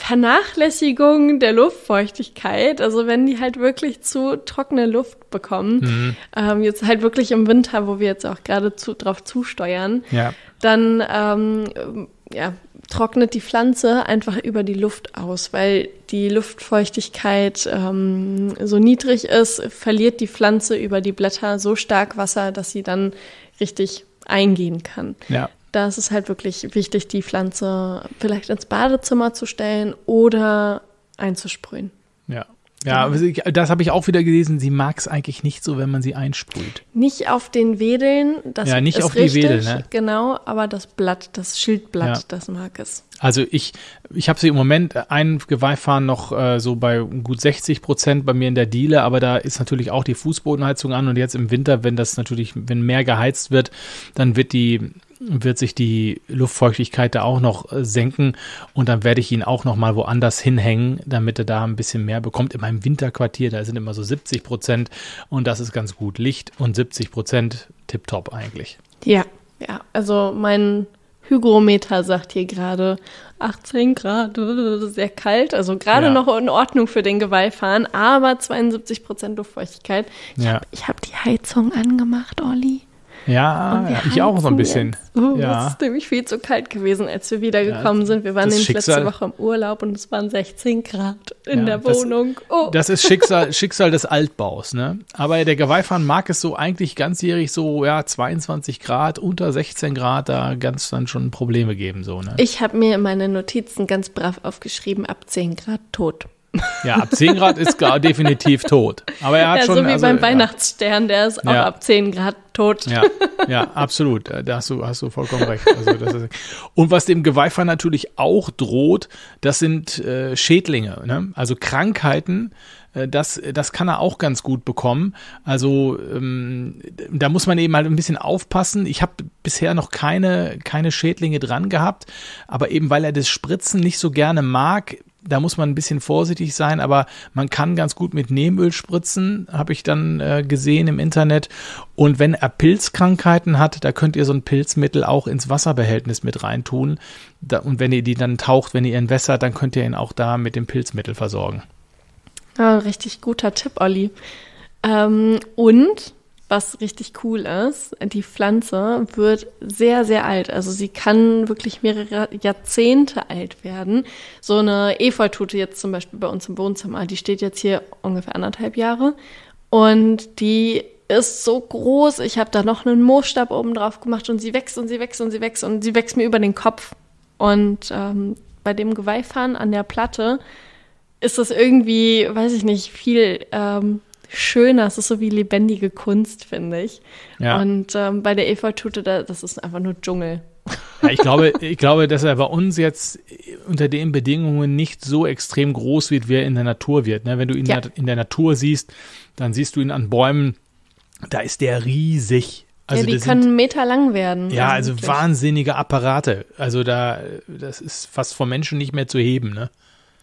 Vernachlässigung der Luftfeuchtigkeit, also wenn die halt wirklich zu trockene Luft bekommen, mhm. ähm, jetzt halt wirklich im Winter, wo wir jetzt auch gerade zu, drauf zusteuern, ja. dann ähm, ja, trocknet die Pflanze einfach über die Luft aus, weil die Luftfeuchtigkeit ähm, so niedrig ist, verliert die Pflanze über die Blätter so stark Wasser, dass sie dann richtig eingehen kann. Ja da ist es halt wirklich wichtig, die Pflanze vielleicht ins Badezimmer zu stellen oder einzusprühen. Ja. Ja, genau. also das habe ich auch wieder gelesen. Sie mag es eigentlich nicht so, wenn man sie einsprüht. Nicht auf den Wedeln. Das ist ja, nicht auf die richtig, Wedel, ne? Genau, aber das Blatt, das Schildblatt, ja. das mag es. Also ich, ich habe sie im Moment äh, eingeweifahren noch äh, so bei gut 60 Prozent bei mir in der Diele, aber da ist natürlich auch die Fußbodenheizung an und jetzt im Winter, wenn das natürlich, wenn mehr geheizt wird, dann wird die wird sich die Luftfeuchtigkeit da auch noch äh, senken und dann werde ich ihn auch noch mal woanders hinhängen, damit er da ein bisschen mehr bekommt. In meinem Winterquartier, da sind immer so 70 Prozent und das ist ganz gut. Licht und 70 Prozent, tipptopp eigentlich. Ja, ja, also mein Hygrometer sagt hier gerade 18 Grad, *laughs* sehr kalt, also gerade ja. noch in Ordnung für den Geweihfahren, aber 72 Prozent Luftfeuchtigkeit. Ich ja. habe hab die Heizung angemacht, Olli. Ja, ich auch so ein bisschen. Es uh, ja. ist nämlich viel zu kalt gewesen, als wir wiedergekommen ja, sind. Wir waren nämlich letzte Woche im Urlaub und es waren 16 Grad in ja, der Wohnung. Das, oh. das ist Schicksal, *laughs* Schicksal des Altbaus, ne? Aber der Geweihfahren mag es so eigentlich ganzjährig so, ja, 22 Grad, unter 16 Grad, da ganz dann schon Probleme geben, so, ne? Ich habe mir meine Notizen ganz brav aufgeschrieben, ab 10 Grad tot. Ja, ab 10 Grad ist klar, definitiv tot. Aber er hat ja, schon. So wie also, beim Weihnachtsstern, der ist auch ja. ab 10 Grad tot. Ja, ja absolut. Äh, da hast du, hast du vollkommen recht. Also, ist, und was dem Geweifer natürlich auch droht, das sind äh, Schädlinge, ne? also Krankheiten. Äh, das, das kann er auch ganz gut bekommen. Also ähm, da muss man eben halt ein bisschen aufpassen. Ich habe bisher noch keine, keine Schädlinge dran gehabt, aber eben weil er das Spritzen nicht so gerne mag, da muss man ein bisschen vorsichtig sein, aber man kann ganz gut mit Nehmöl spritzen, habe ich dann äh, gesehen im Internet. Und wenn er Pilzkrankheiten hat, da könnt ihr so ein Pilzmittel auch ins Wasserbehältnis mit reintun. Da, und wenn ihr die dann taucht, wenn ihr ihn wässert, dann könnt ihr ihn auch da mit dem Pilzmittel versorgen. Ja, ah, richtig guter Tipp, Olli. Ähm, und was richtig cool ist, die Pflanze wird sehr, sehr alt. Also sie kann wirklich mehrere Jahrzehnte alt werden. So eine Efeutute jetzt zum Beispiel bei uns im Wohnzimmer, die steht jetzt hier ungefähr anderthalb Jahre und die ist so groß. Ich habe da noch einen Moosstab oben drauf gemacht und sie wächst und sie wächst und sie wächst und sie wächst mir über den Kopf. Und ähm, bei dem Geweihfahren an der Platte ist das irgendwie, weiß ich nicht, viel ähm, schöner, es ist so wie lebendige Kunst, finde ich. Ja. Und ähm, bei der Efeutute, da, das ist einfach nur Dschungel. Ja, ich, glaube, ich glaube, dass er bei uns jetzt äh, unter den Bedingungen nicht so extrem groß wird, wie er in der Natur wird. Ne? Wenn du ihn ja. in der Natur siehst, dann siehst du ihn an Bäumen, da ist der riesig. Also ja, die können sind, Meter lang werden. Ja, also, also wirklich. wahnsinnige Apparate. Also da, das ist fast vom Menschen nicht mehr zu heben, ne?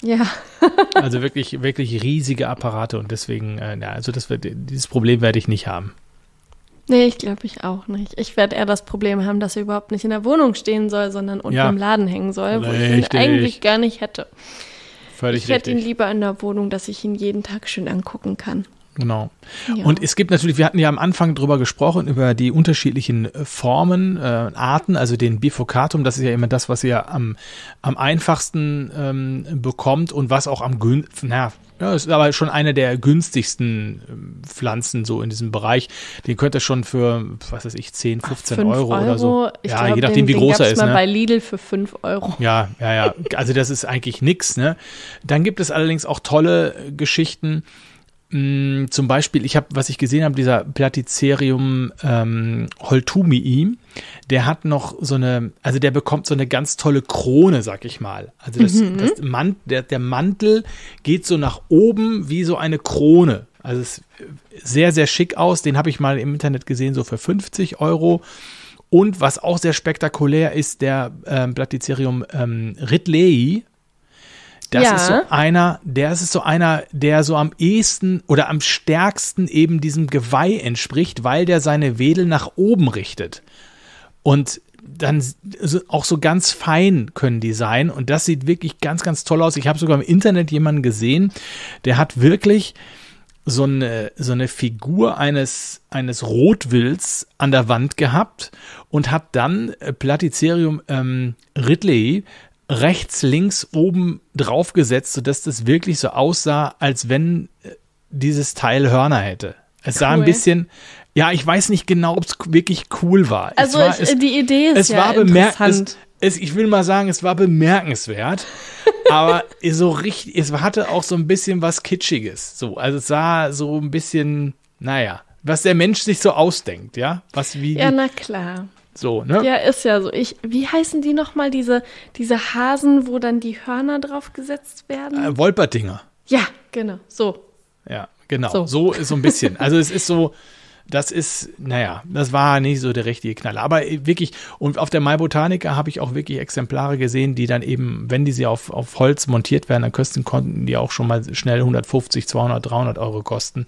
Ja. *laughs* also wirklich, wirklich riesige Apparate und deswegen, äh, ja, also das wird, dieses Problem werde ich nicht haben. Nee, ich glaube ich auch nicht. Ich werde eher das Problem haben, dass er überhaupt nicht in der Wohnung stehen soll, sondern unten ja. im Laden hängen soll, richtig. wo ich ihn eigentlich gar nicht hätte. Völlig richtig. ich hätte ihn lieber in der Wohnung, dass ich ihn jeden Tag schön angucken kann. Genau. Ja. Und es gibt natürlich, wir hatten ja am Anfang drüber gesprochen, über die unterschiedlichen äh, Formen, äh, Arten, also den Bifocatum, das ist ja immer das, was ihr am, am einfachsten ähm, bekommt und was auch am günstigsten, naja, ja, ist aber schon eine der günstigsten ähm, Pflanzen so in diesem Bereich. Den könnt ihr schon für, was weiß ich, 10, 15 Ach, Euro, Euro, oder so. Ich ja, glaub, je nachdem, den, wie den groß er ist. Mal ne? bei Lidl für 5 Euro. Ja, ja, ja. Also das ist eigentlich nix. Ne? Dann gibt es allerdings auch tolle Geschichten mh, mm, zum Beispiel, ich habe, was ich gesehen habe, dieser Platicerium ähm, Holtumii, der hat noch so eine, also der bekommt so eine ganz tolle Krone, sag ich mal. Also das, mhm. das Mant, der, der Mantel geht so nach oben wie so eine Krone. Also es sehr, sehr schick aus. Den habe ich mal im Internet gesehen, so für 50 Euro. Und was auch sehr spektakulär ist, der ähm, Platicerium ähm, Ridley, das ja. ist so einer, der ist so einer, der so am ehesten oder am stärksten eben diesem Geweih entspricht, weil der seine Wedel nach oben richtet. Und dann auch so ganz fein können die sein. Und das sieht wirklich ganz, ganz toll aus. Ich habe sogar im Internet jemanden gesehen, der hat wirklich so eine, so eine Figur eines, eines Rotwilds an der Wand gehabt und hat dann äh, Platycerium ähm, Ridley rechts, links, oben drauf gesetzt, sodass das wirklich so aussah, als wenn äh, dieses Teil Hörner hätte. Es sah ein bisschen, ja, ich weiß nicht genau, ob es wirklich cool war. Also war, ich, es, die Idee ist es ja war interessant. Es, es, ich will mal sagen, es war bemerkenswert, *laughs* aber so richtig, es hatte auch so ein bisschen was Kitschiges. So, also es sah so ein bisschen, naja, was der Mensch sich so ausdenkt, ja, was wie ja, na klar. So, ne? Ja, ist ja so. Ich, wie heißen die nochmal, diese, diese Hasen, wo dann die Hörner drauf gesetzt werden? Äh, Wolpertinger. Ja, genau, so. Ja, genau, so. so ist so ein bisschen. Also es ist so, das ist, naja, das war nicht so der richtige Knaller. Aber äh, wirklich, und auf der Maibotanica habe ich auch wirklich Exemplare gesehen, die dann eben, wenn die sie auf, auf Holz montiert werden, dann kosten konnten die auch schon mal schnell 150, 200, 300 Euro kosten.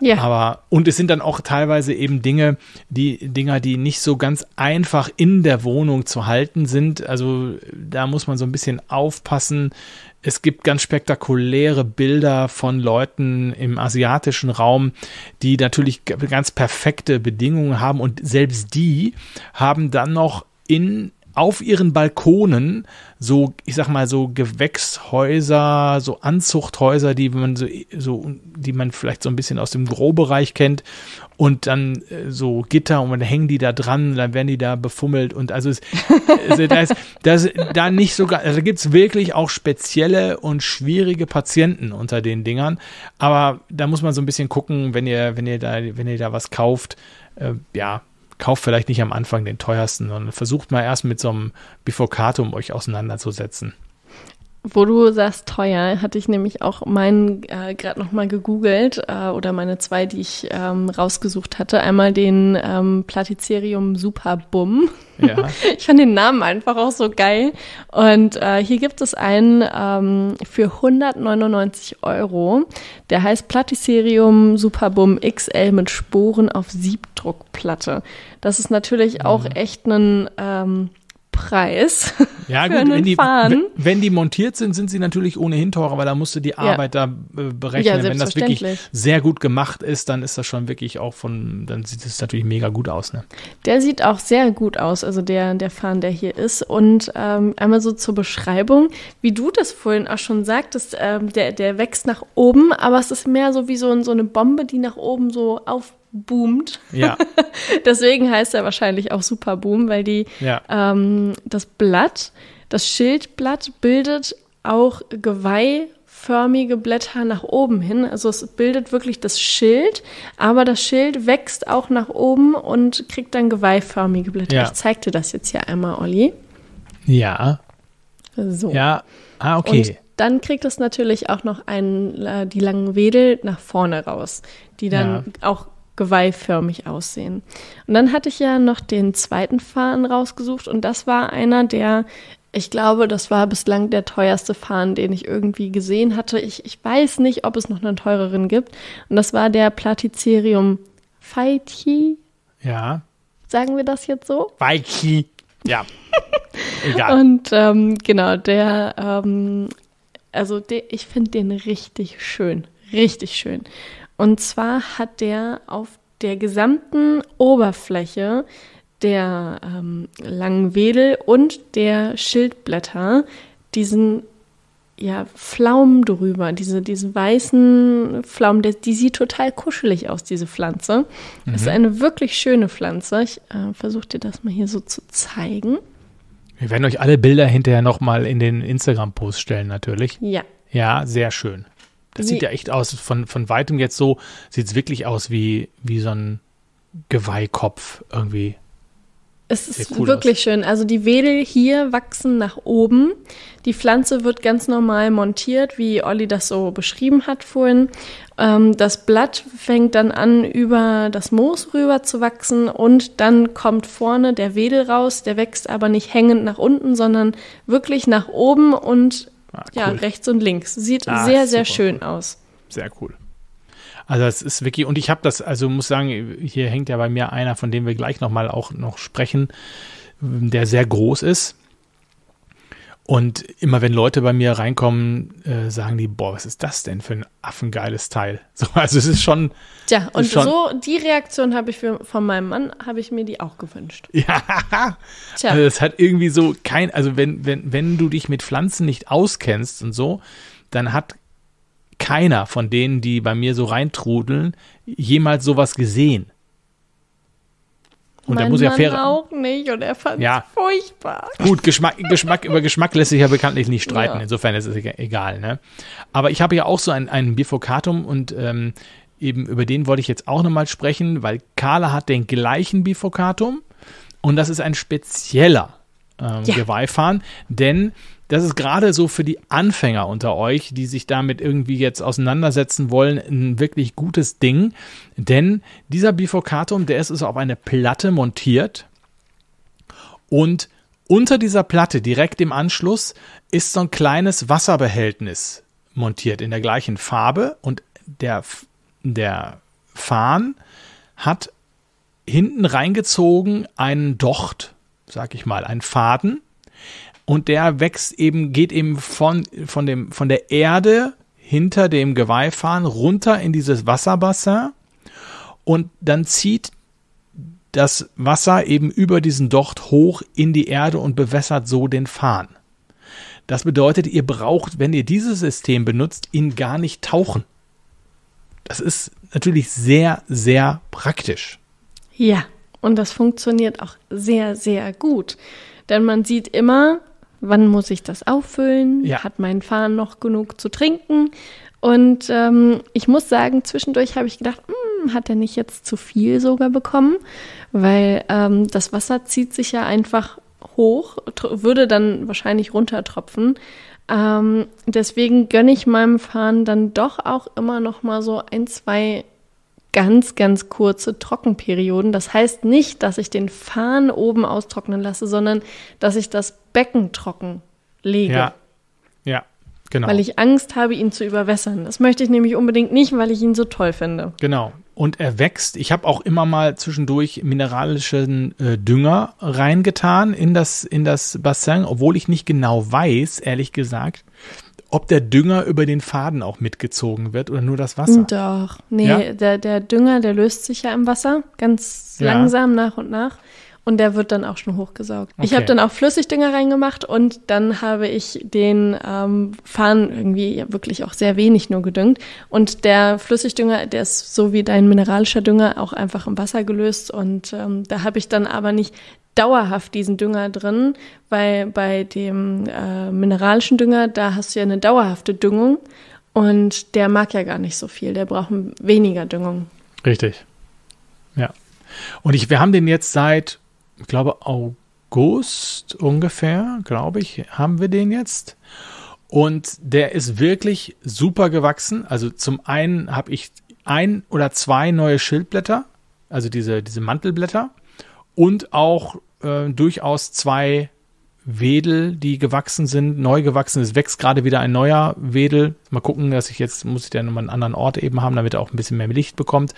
Ja. Aber, und es sind dann auch teilweise eben Dinge, die Dinger, die nicht so ganz einfach in der Wohnung zu halten sind. Also da muss man so ein bisschen aufpassen. Es gibt ganz spektakuläre Bilder von Leuten im asiatischen Raum, die natürlich ganz perfekte Bedingungen haben und selbst die haben dann noch in auf ihren Balkonen so, ich sag mal, so Gewächshäuser, so Anzuchthäuser, die man so, so die man vielleicht so ein bisschen aus dem Grobereich kennt und dann äh, so Gitter und dann hängen die da dran, dann werden die da befummelt und also es, also da ist das, da nicht sogar, also gibt's wirklich auch spezielle und schwierige Patienten unter den Dingern, aber da muss man so ein bisschen gucken, wenn ihr, wenn ihr da, wenn ihr da was kauft, äh, ja, kauft vielleicht nicht am Anfang den teuersten, sondern versucht mal erst mit so einem Bifurcatum euch auseinanderzusetzen. Wo du sagst teuer, hatte ich nämlich auch meinen äh, gerade nochmal gegoogelt äh, oder meine zwei, die ich ähm, rausgesucht hatte. Einmal den ähm, Platicerium Superbum. Ja. *laughs* ich fand den Namen einfach auch so geil. Und äh, hier gibt es einen ähm, für 199 Euro. Der heißt Platicerium Superbum XL mit Sporen auf Siebdruckplatte. Das ist natürlich mhm. auch echt ein... Ähm, Preis. *laughs* Ja, gut, wenn die, wenn die, montiert sind, sind sie natürlich ohnehin teurer, weil da musst du die Arbeit ja. da äh, berechnen. Ja, wenn das wirklich sehr gut gemacht ist, dann ist das schon wirklich auch von, dann sieht es natürlich mega gut aus. Ne? Der sieht auch sehr gut aus, also der, der Fahnen, der hier ist. Und ähm, einmal so zur Beschreibung, wie du das vorhin auch schon sagtest, ähm, der, der wächst nach oben, aber es ist mehr so wie so, so eine Bombe, die nach oben so auf boomt. Ja. *laughs* Deswegen heißt er wahrscheinlich auch Superboom, weil die ja. ähm, das Blatt, das Schildblatt bildet auch geweihförmige Blätter nach oben hin. Also es bildet wirklich das Schild, aber das Schild wächst auch nach oben und kriegt dann geweihförmige Blätter. Ja. Ich zeig dir das jetzt hier einmal, Olli. Ja. So. Ja. Ah, okay. Und dann kriegt es natürlich auch noch einen, äh, die langen Wedel nach vorne raus, die dann ja. auch geweihförmig aussehen. Und dann hatte ich ja noch den zweiten Fahnen rausgesucht und das war einer, der, ich glaube, das war bislang der teuerste Fahnen, den ich irgendwie gesehen hatte. Ich, ich weiß nicht, ob es noch einen teureren gibt. Und das war der Platicerium Feiti. Ja. Sagen wir das jetzt so? Feiti. Ja. *laughs* Egal. Und ähm, genau, der, ähm, also der, ich finde den richtig schön. Richtig schön. Und zwar hat der auf der gesamten Oberfläche der ähm, langen Wedel und der Schildblätter diesen ja, Pflaumen drüber, diese, diese weißen Pflaumen, die, die sieht total kuschelig aus, diese Pflanze. Mhm. Ist eine wirklich schöne Pflanze. Ich äh, versuche dir das mal hier so zu zeigen. Wir werden euch alle Bilder hinterher nochmal in den Instagram-Post stellen, natürlich. Ja. Ja, sehr schön. Das sieht ja echt aus, von, von weitem jetzt so, sieht es wirklich aus wie, wie so ein Geweihkopf irgendwie. Es ist cool wirklich aus. schön. Also die Wedel hier wachsen nach oben. Die Pflanze wird ganz normal montiert, wie Olli das so beschrieben hat vorhin. Ähm, das Blatt fängt dann an, über das Moos rüber zu wachsen und dann kommt vorne der Wedel raus. Der wächst aber nicht hängend nach unten, sondern wirklich nach oben und Ah, cool. Ja, rechts und links. Sieht ah, sehr, sehr schön cool. aus. Sehr cool. Also es ist wirklich, und ich habe das, also muss sagen, hier hängt ja bei mir einer, von dem wir gleich nochmal auch noch sprechen, der sehr groß ist. Und immer wenn Leute bei mir reinkommen, äh, sagen die, boah, was ist das denn für ein affengeiles Teil? *laughs* So, also es ist schon. Tja, und schon, so die Reaktion habe ich für, von meinem Mann, habe ich mir die auch gewünscht. *laughs* Ja. Tja. Also es hat irgendwie so kein, also wenn, wenn, wenn du dich mit Pflanzen nicht auskennst und so, dann hat keiner von denen, die bei mir so reintrudeln, jemals sowas gesehen. Und mein da muss Mann ja fair auch nicht und er fand ja. furchtbar. Gut, Geschmack, Geschmack über Geschmack lässt sich ja bekanntlich nicht streiten. Ja. Insofern ist es e-, egal. Ne? Aber ich habe ja auch so ein, ein Bifocatum und ähm, eben über den wollte ich jetzt auch nochmal sprechen, weil Carla hat den gleichen Bifocatum und das ist ein spezieller ähm, ja. Geweihfahren, denn das ist gerade so für die Anfänger unter euch, die sich damit irgendwie jetzt auseinandersetzen wollen, ein wirklich gutes Ding. Denn dieser Bifurcatum, der ist, ist auf eine Platte montiert und unter dieser Platte, direkt im Anschluss, ist so ein kleines Wasserbehältnis montiert in der gleichen Farbe und der, der Fahn hat hinten reingezogen einen Docht, sag ich mal, einen Faden und der wächst eben, geht eben von, von, dem, von der Erde hinter dem Geweihfahren runter in dieses Wasserbassin und dann zieht das Wasser eben über diesen Docht hoch in die Erde und bewässert so den Farn. Das bedeutet, ihr braucht, wenn ihr dieses System benutzt, ihn gar nicht tauchen. Das ist natürlich sehr, sehr praktisch. Ja, und das funktioniert auch sehr, sehr gut. Denn man sieht immer, wann muss ich das auffüllen? Ja. Hat mein Fahnen noch genug zu trinken? Und ähm, ich muss sagen, zwischendurch habe ich gedacht, hm, hat er nicht jetzt zu viel sogar bekommen? Weil ähm, das Wasser zieht sich ja einfach hoch, würde dann wahrscheinlich runtertropfen. Ähm, deswegen gönne ich meinem Fahnen dann doch auch immer noch mal so ein, zwei ganz, ganz kurze Trockenperioden. Das heißt nicht, dass ich den Farn oben austrocknen lasse, sondern dass ich das Becken trocken lege. Ja, ja genau. Weil ich Angst habe, ihn zu überwässern. Das möchte ich nämlich unbedingt nicht, weil ich ihn so toll finde. Genau. Und er wächst. Ich habe auch immer mal zwischendurch mineralischen äh, Dünger reingetan in das, in das Bassin, obwohl ich nicht genau weiß, ehrlich gesagt, ob der Dünger über den Faden auch mitgezogen wird oder nur das Wasser. Doch, nee, ja? der, der Dünger, der löst sich ja im Wasser ganz ja. langsam nach und nach. Und der wird dann auch schon hochgesaugt. Okay. Ich habe dann auch Flüssigdünger reingemacht und dann habe ich den ähm, Farn irgendwie wirklich auch sehr wenig nur gedüngt. Und der Flüssigdünger, der ist so wie dein mineralischer Dünger auch einfach im Wasser gelöst. Und ähm, da habe ich dann aber nicht dauerhaft diesen Dünger drin, weil bei dem äh, mineralischen Dünger, da hast du ja eine dauerhafte Düngung und der mag ja gar nicht so viel, der braucht weniger Düngung. Richtig. Ja. Und ich, wir haben den jetzt seit, ich glaube, August ungefähr, glaube ich, haben wir den jetzt. Und der ist wirklich super gewachsen. Also zum einen habe ich ein oder zwei neue Schildblätter, also diese, diese Mantelblätter und auch äh, durchaus zwei Wedel, die gewachsen sind, neu gewachsen. Es wächst gerade wieder ein neuer Wedel. Mal gucken, dass ich jetzt, muss ich dann nochmal einen anderen Ort eben haben, damit er auch ein bisschen mehr Licht bekommt.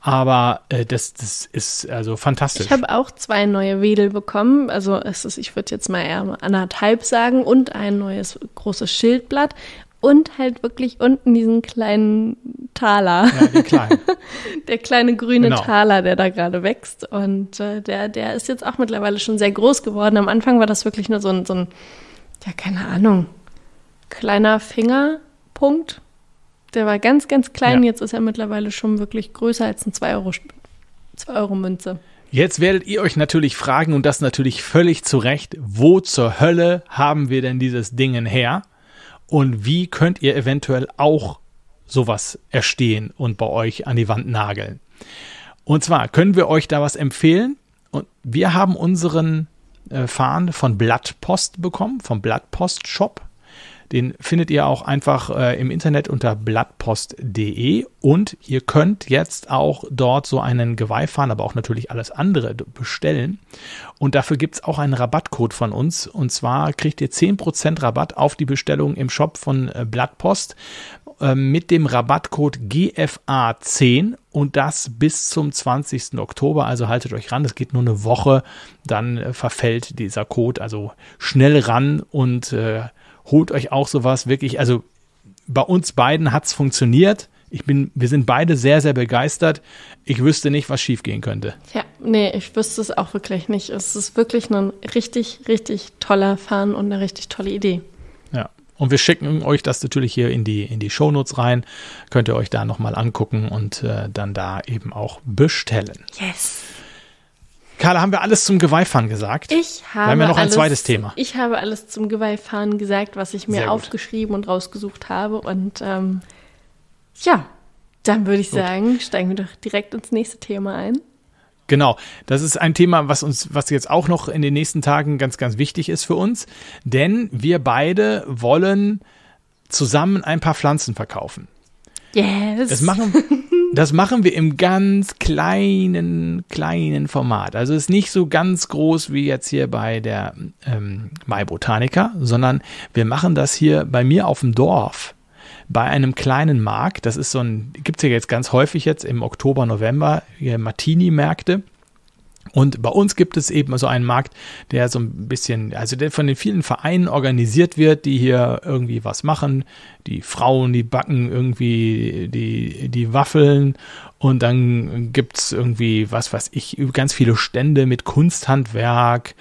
Aber äh, das, das ist also fantastisch. Ich habe auch zwei neue Wedel bekommen. Also es ist, ich würde jetzt mal eher anderthalb sagen und ein neues großes Schildblatt und halt wirklich unten diesen kleinen Taler. Ja, den kleinen. *laughs* der kleine grüne genau. Taler, der da gerade wächst. Und äh, der, der ist jetzt auch mittlerweile schon sehr groß geworden. Am Anfang war das wirklich nur so ein, so ein ja, keine Ahnung, kleiner Fingerpunkt. Der war ganz, ganz klein. Ja. Jetzt ist er mittlerweile schon wirklich größer als ein 2-Euro-Münze. Jetzt werdet ihr euch natürlich fragen, und das natürlich völlig zu Recht, wo zur Hölle haben wir denn dieses Ding her? und wie könnt ihr eventuell auch sowas erstehen und bei euch an die Wand nageln. Und zwar können wir euch da was empfehlen und wir haben unseren äh, Fahnen von Blattpost bekommen, vom Blattpost Shop. Den findet ihr auch einfach äh, im Internet unter blattpost.de und ihr könnt jetzt auch dort so einen Geweih fahren, aber auch natürlich alles andere bestellen. Und dafür gibt es auch einen Rabattcode von uns. Und zwar kriegt ihr 10% Rabatt auf die Bestellung im Shop von äh, Blattpost ähm, mit dem Rabattcode GFA10 und das bis zum 20. Oktober. Also haltet euch ran, es geht nur eine Woche, dann äh, verfällt dieser Code. Also schnell ran und äh, holt euch auch sowas wirklich. Also bei uns beiden hat es funktioniert. Ich bin, wir sind beide sehr, sehr begeistert. Ich wüsste nicht, was schiefgehen könnte. Ja, nee, ich wüsste es auch wirklich nicht. Es ist wirklich ein richtig, richtig toller Fahren und eine richtig tolle Idee. Ja. Und wir schicken euch das natürlich hier in die, in die Shownotes rein. Könnt ihr euch da nochmal angucken und äh, dann da eben auch bestellen. Yes. Carla, haben wir alles zum Geweihfahren gesagt? Ich habe. Wir haben ja noch alles, ein zweites Thema. Ich habe alles zum Geweihfahren gesagt, was ich mir aufgeschrieben und rausgesucht habe. Und ähm, ja, dann würde ich gut. sagen, steigen wir doch direkt ins nächste Thema ein. Genau, das ist ein Thema, was uns, was jetzt auch noch in den nächsten Tagen ganz, ganz wichtig ist für uns, denn wir beide wollen zusammen ein paar Pflanzen verkaufen. Yes. Das machen, *laughs* Das machen wir im ganz kleinen, kleinen Format. Also ist nicht so ganz groß wie jetzt hier bei der ähm, Mai Botanica, sondern wir machen das hier bei mir auf dem Dorf bei einem kleinen Markt. Das ist so ein, gibt es ja jetzt ganz häufig jetzt im Oktober, November, Martini-Märkte. Und bei uns gibt es eben so einen Markt, der so ein bisschen, also der von den vielen Vereinen organisiert wird, die hier irgendwie was machen. Die Frauen, die backen irgendwie die, die Waffeln und dann gibt's irgendwie, was weiß ich, ganz viele Stände mit Kunsthandwerk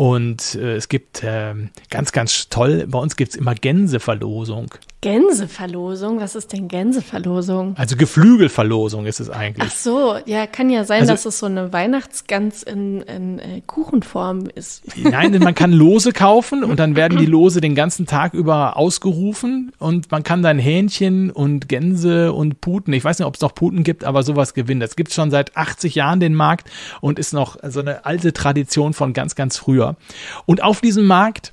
und äh, es gibt äh, ganz, ganz toll, bei uns gibt es immer Gänseverlosung. Gänseverlosung? Was ist denn Gänseverlosung? Also Geflügelverlosung ist es eigentlich. Ach so, ja, kann ja sein, also, dass es so eine Weihnachtsgans in, in äh, Kuchenform ist. *laughs* Nein, man kann Lose kaufen und dann werden die *laughs* Lose den ganzen Tag über ausgerufen und man kann dann Hähnchen und Gänse und Puten, ich weiß nicht, ob es noch Puten gibt, aber sowas gewinnen. Das gibt es schon seit 80 Jahren den Markt und ist noch so eine alte Tradition von ganz, ganz früher. Europa. Und auf diesem Markt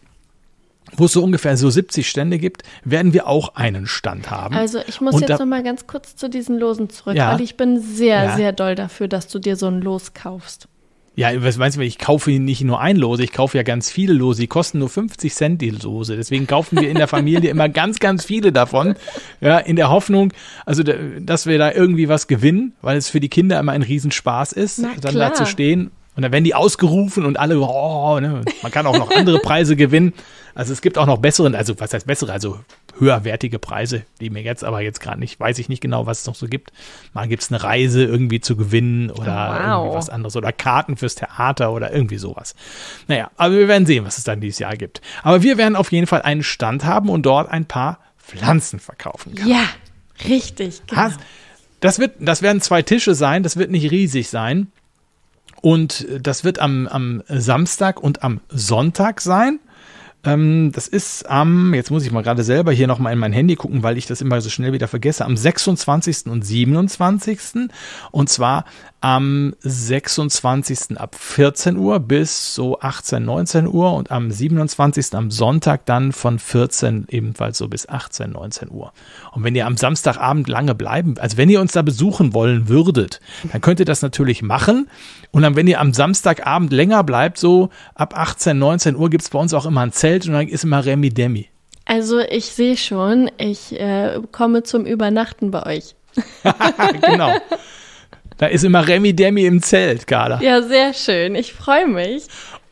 wo es so ungefähr so 70 Stände gibt, werden wir auch einen Stand haben. Also ich muss und jetzt nochmal ganz kurz zu diesen Losen zurück, ja, weil ich bin sehr, ja. sehr doll dafür, dass du dir so ein Los kaufst. Ja, was meinst du, ich kaufe nicht nur ein Lose, ich kaufe ja ganz viele Lose, die kosten nur 50 Cent die Lose. Deswegen kaufen wir in der Familie immer ganz, ganz viele davon, ja, in der Hoffnung, also dass wir da irgendwie was gewinnen, weil es für die Kinder immer ein Riesenspaß ist, Na, dann klar. da zu stehen und dann werden die ausgerufen und alle, oh, ne? man kann auch noch andere Preise gewinnen. Also es gibt auch noch bessere, also was heißt bessere, also höherwertige Preise, die mir jetzt aber jetzt gerade nicht, weiß ich nicht genau, was es noch so gibt. Mal gibt es eine Reise irgendwie zu gewinnen oder oh, wow. irgendwie was anderes oder Karten fürs Theater oder irgendwie sowas. Naja, aber wir werden sehen, was es dann dieses Jahr gibt. Aber wir werden auf jeden Fall einen Stand haben und dort ein paar Pflanzen verkaufen können. Ja, richtig, genau. das, wird, das werden zwei Tische sein, das wird nicht riesig sein. Und das wird am, am Samstag und am Sonntag sein. Ähm, das ist am, jetzt muss ich mal gerade selber hier nochmal in mein Handy gucken, weil ich das immer so schnell wieder vergesse, am 26. und 27. Und zwar am 26. ab 14 Uhr bis so 18, 19 Uhr und am 27. am Sonntag dann von 14 ebenfalls so bis 18, 19 Uhr. Und wenn ihr am Samstagabend lange bleiben, also wenn ihr uns da besuchen wollen würdet, dann könnt ihr das natürlich machen. Und dann, wenn ihr am Samstagabend länger bleibt, so ab 18, 19 Uhr gibt es bei uns auch immer ein Zelt Zelt und dann ist immer Remi Demi. Also ich sehe schon, ich äh, komme zum Übernachten bei euch. *laughs* genau. Da ist immer Remi Demi im Zelt, Carla. Ja, sehr schön. Ich freue mich.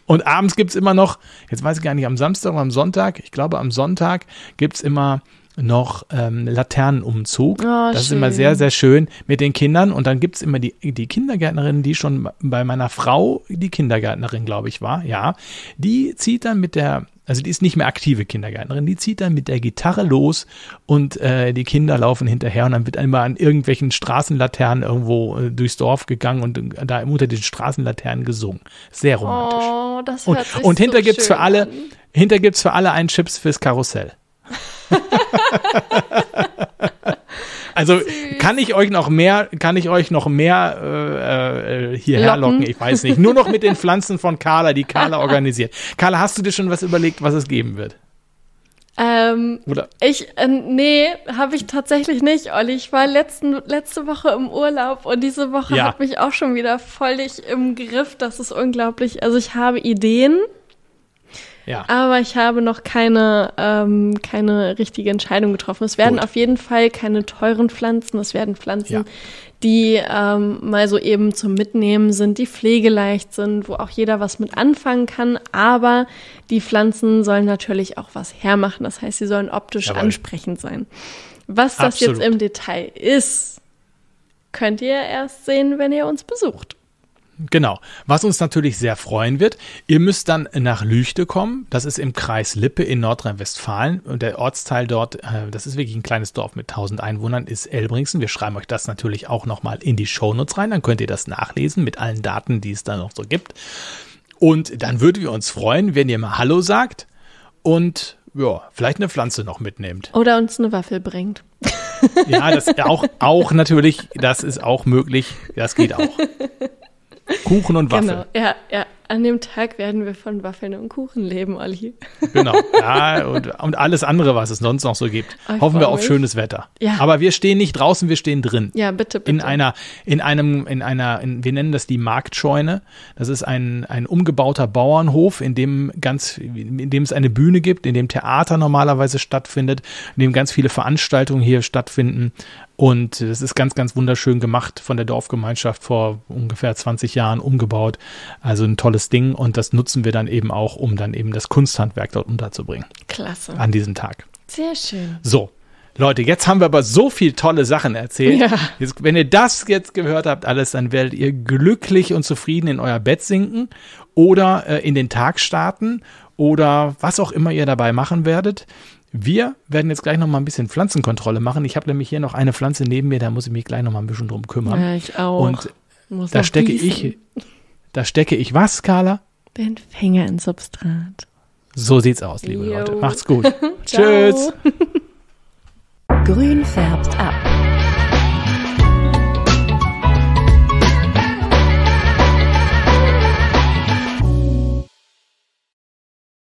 Und abends gibt es immer noch, jetzt weiß ich gar nicht, am Samstag oder am Sonntag, ich glaube am Sonntag gibt es immer noch ähm, Laternenumzug. Oh, das schön. ist immer sehr, sehr schön mit den Kindern. Und dann gibt es immer die, die Kindergärtnerin, die schon bei meiner Frau die Kindergärtnerin, glaube ich, war, ja. Die zieht dann mit der also die ist nicht mehr aktive Kindergärtnerin, die zieht dann mit der Gitarre los und äh, die Kinder laufen hinterher und dann wird einmal an irgendwelchen Straßenlaternen irgendwo äh, durchs Dorf gegangen und äh, da unter den Straßenlaternen gesungen. Sehr romantisch. Oh, das hört und, sich und hinter so gibt's für alle, an. hinter gibt's für alle einen Chips fürs Karussell. *laughs* Also kann ich euch noch mehr, kann ich euch noch mehr äh, äh hierher locken? Ich weiß nicht. Nur noch mit den Pflanzen von Carla, die Carla organisiert. Carla, hast du dir schon was überlegt, was es geben wird? Ähm, Oder? Ich, äh, nee, habe ich tatsächlich nicht, Olli. Ich war letzten, letzte Woche im Urlaub und diese Woche ja. hat mich auch schon wieder völlig im Griff. Das ist unglaublich. Also ich habe Ideen. Ja. Aber ich habe noch keine, ähm, keine richtige Entscheidung getroffen. Es werden Gut. auf jeden Fall keine teuren Pflanzen, es werden Pflanzen, ja. die ähm, mal so eben zum Mitnehmen sind, die pflegeleicht sind, wo auch jeder was mit anfangen kann. Aber die Pflanzen sollen natürlich auch was hermachen. Das heißt, sie sollen optisch Jawohl. ansprechend sein. Was das Absolut. jetzt im Detail ist, könnt ihr erst sehen, wenn ihr uns besucht. Genau. Was uns natürlich sehr freuen wird, ihr müsst dann nach Lüchte kommen. Das ist im Kreis Lippe in Nordrhein-Westfalen. Und der Ortsteil dort, äh, das ist wirklich ein kleines Dorf mit 1000 Einwohnern, ist Elbringsen. Wir schreiben euch das natürlich auch nochmal in die Shownotes rein. Dann könnt ihr das nachlesen mit allen Daten, die es da noch so gibt. Und dann würden wir uns freuen, wenn ihr mal Hallo sagt und ja, vielleicht eine Pflanze noch mitnehmt. Oder uns eine Waffel bringt. Ja, das auch, auch natürlich, das ist auch möglich. Das geht auch. *laughs* Kuchen und Waffel. Genau, ja, ja. An dem Tag werden wir von Waffeln und Kuchen leben, Olli. Genau. Ja, und, und alles andere, was es sonst noch so gibt. Oh, Hoffen wir auf mich. schönes Wetter. Ja. Aber wir stehen nicht draußen, wir stehen drin. Ja, bitte, bitte. In einer, in einem, in einer, in, wir nennen das die Marktscheune. Das ist ein, ein umgebauter Bauernhof, in dem ganz, in dem es eine Bühne gibt, in dem Theater normalerweise stattfindet, in dem ganz viele Veranstaltungen hier stattfinden. Und es ist ganz, ganz wunderschön gemacht von der Dorfgemeinschaft vor ungefähr 20 Jahren umgebaut. Also ein tolles tolles Ding und das nutzen wir dann eben auch, um dann eben das Kunsthandwerk dort unterzubringen. Klasse. An diesem Tag. Sehr schön. So, Leute, jetzt haben wir aber so viel tolle Sachen erzählt. Ja. Jetzt, wenn ihr das jetzt gehört habt, alles, dann werdet ihr glücklich und zufrieden in euer Bett sinken oder äh, in den Tag starten oder was auch immer ihr dabei machen werdet. Wir werden jetzt gleich noch mal ein bisschen Pflanzenkontrolle machen. Ich habe nämlich hier noch eine Pflanze neben mir, da muss ich mich gleich noch mal ein bisschen drum kümmern. Ja, ich auch. Und muss da stecke ich da stecke ich was, Carla? Den Finger ins Substrat. So sieht's aus, liebe Yo. Leute. Macht's gut. *laughs* Tschüss. *laughs* Grün färbt ab.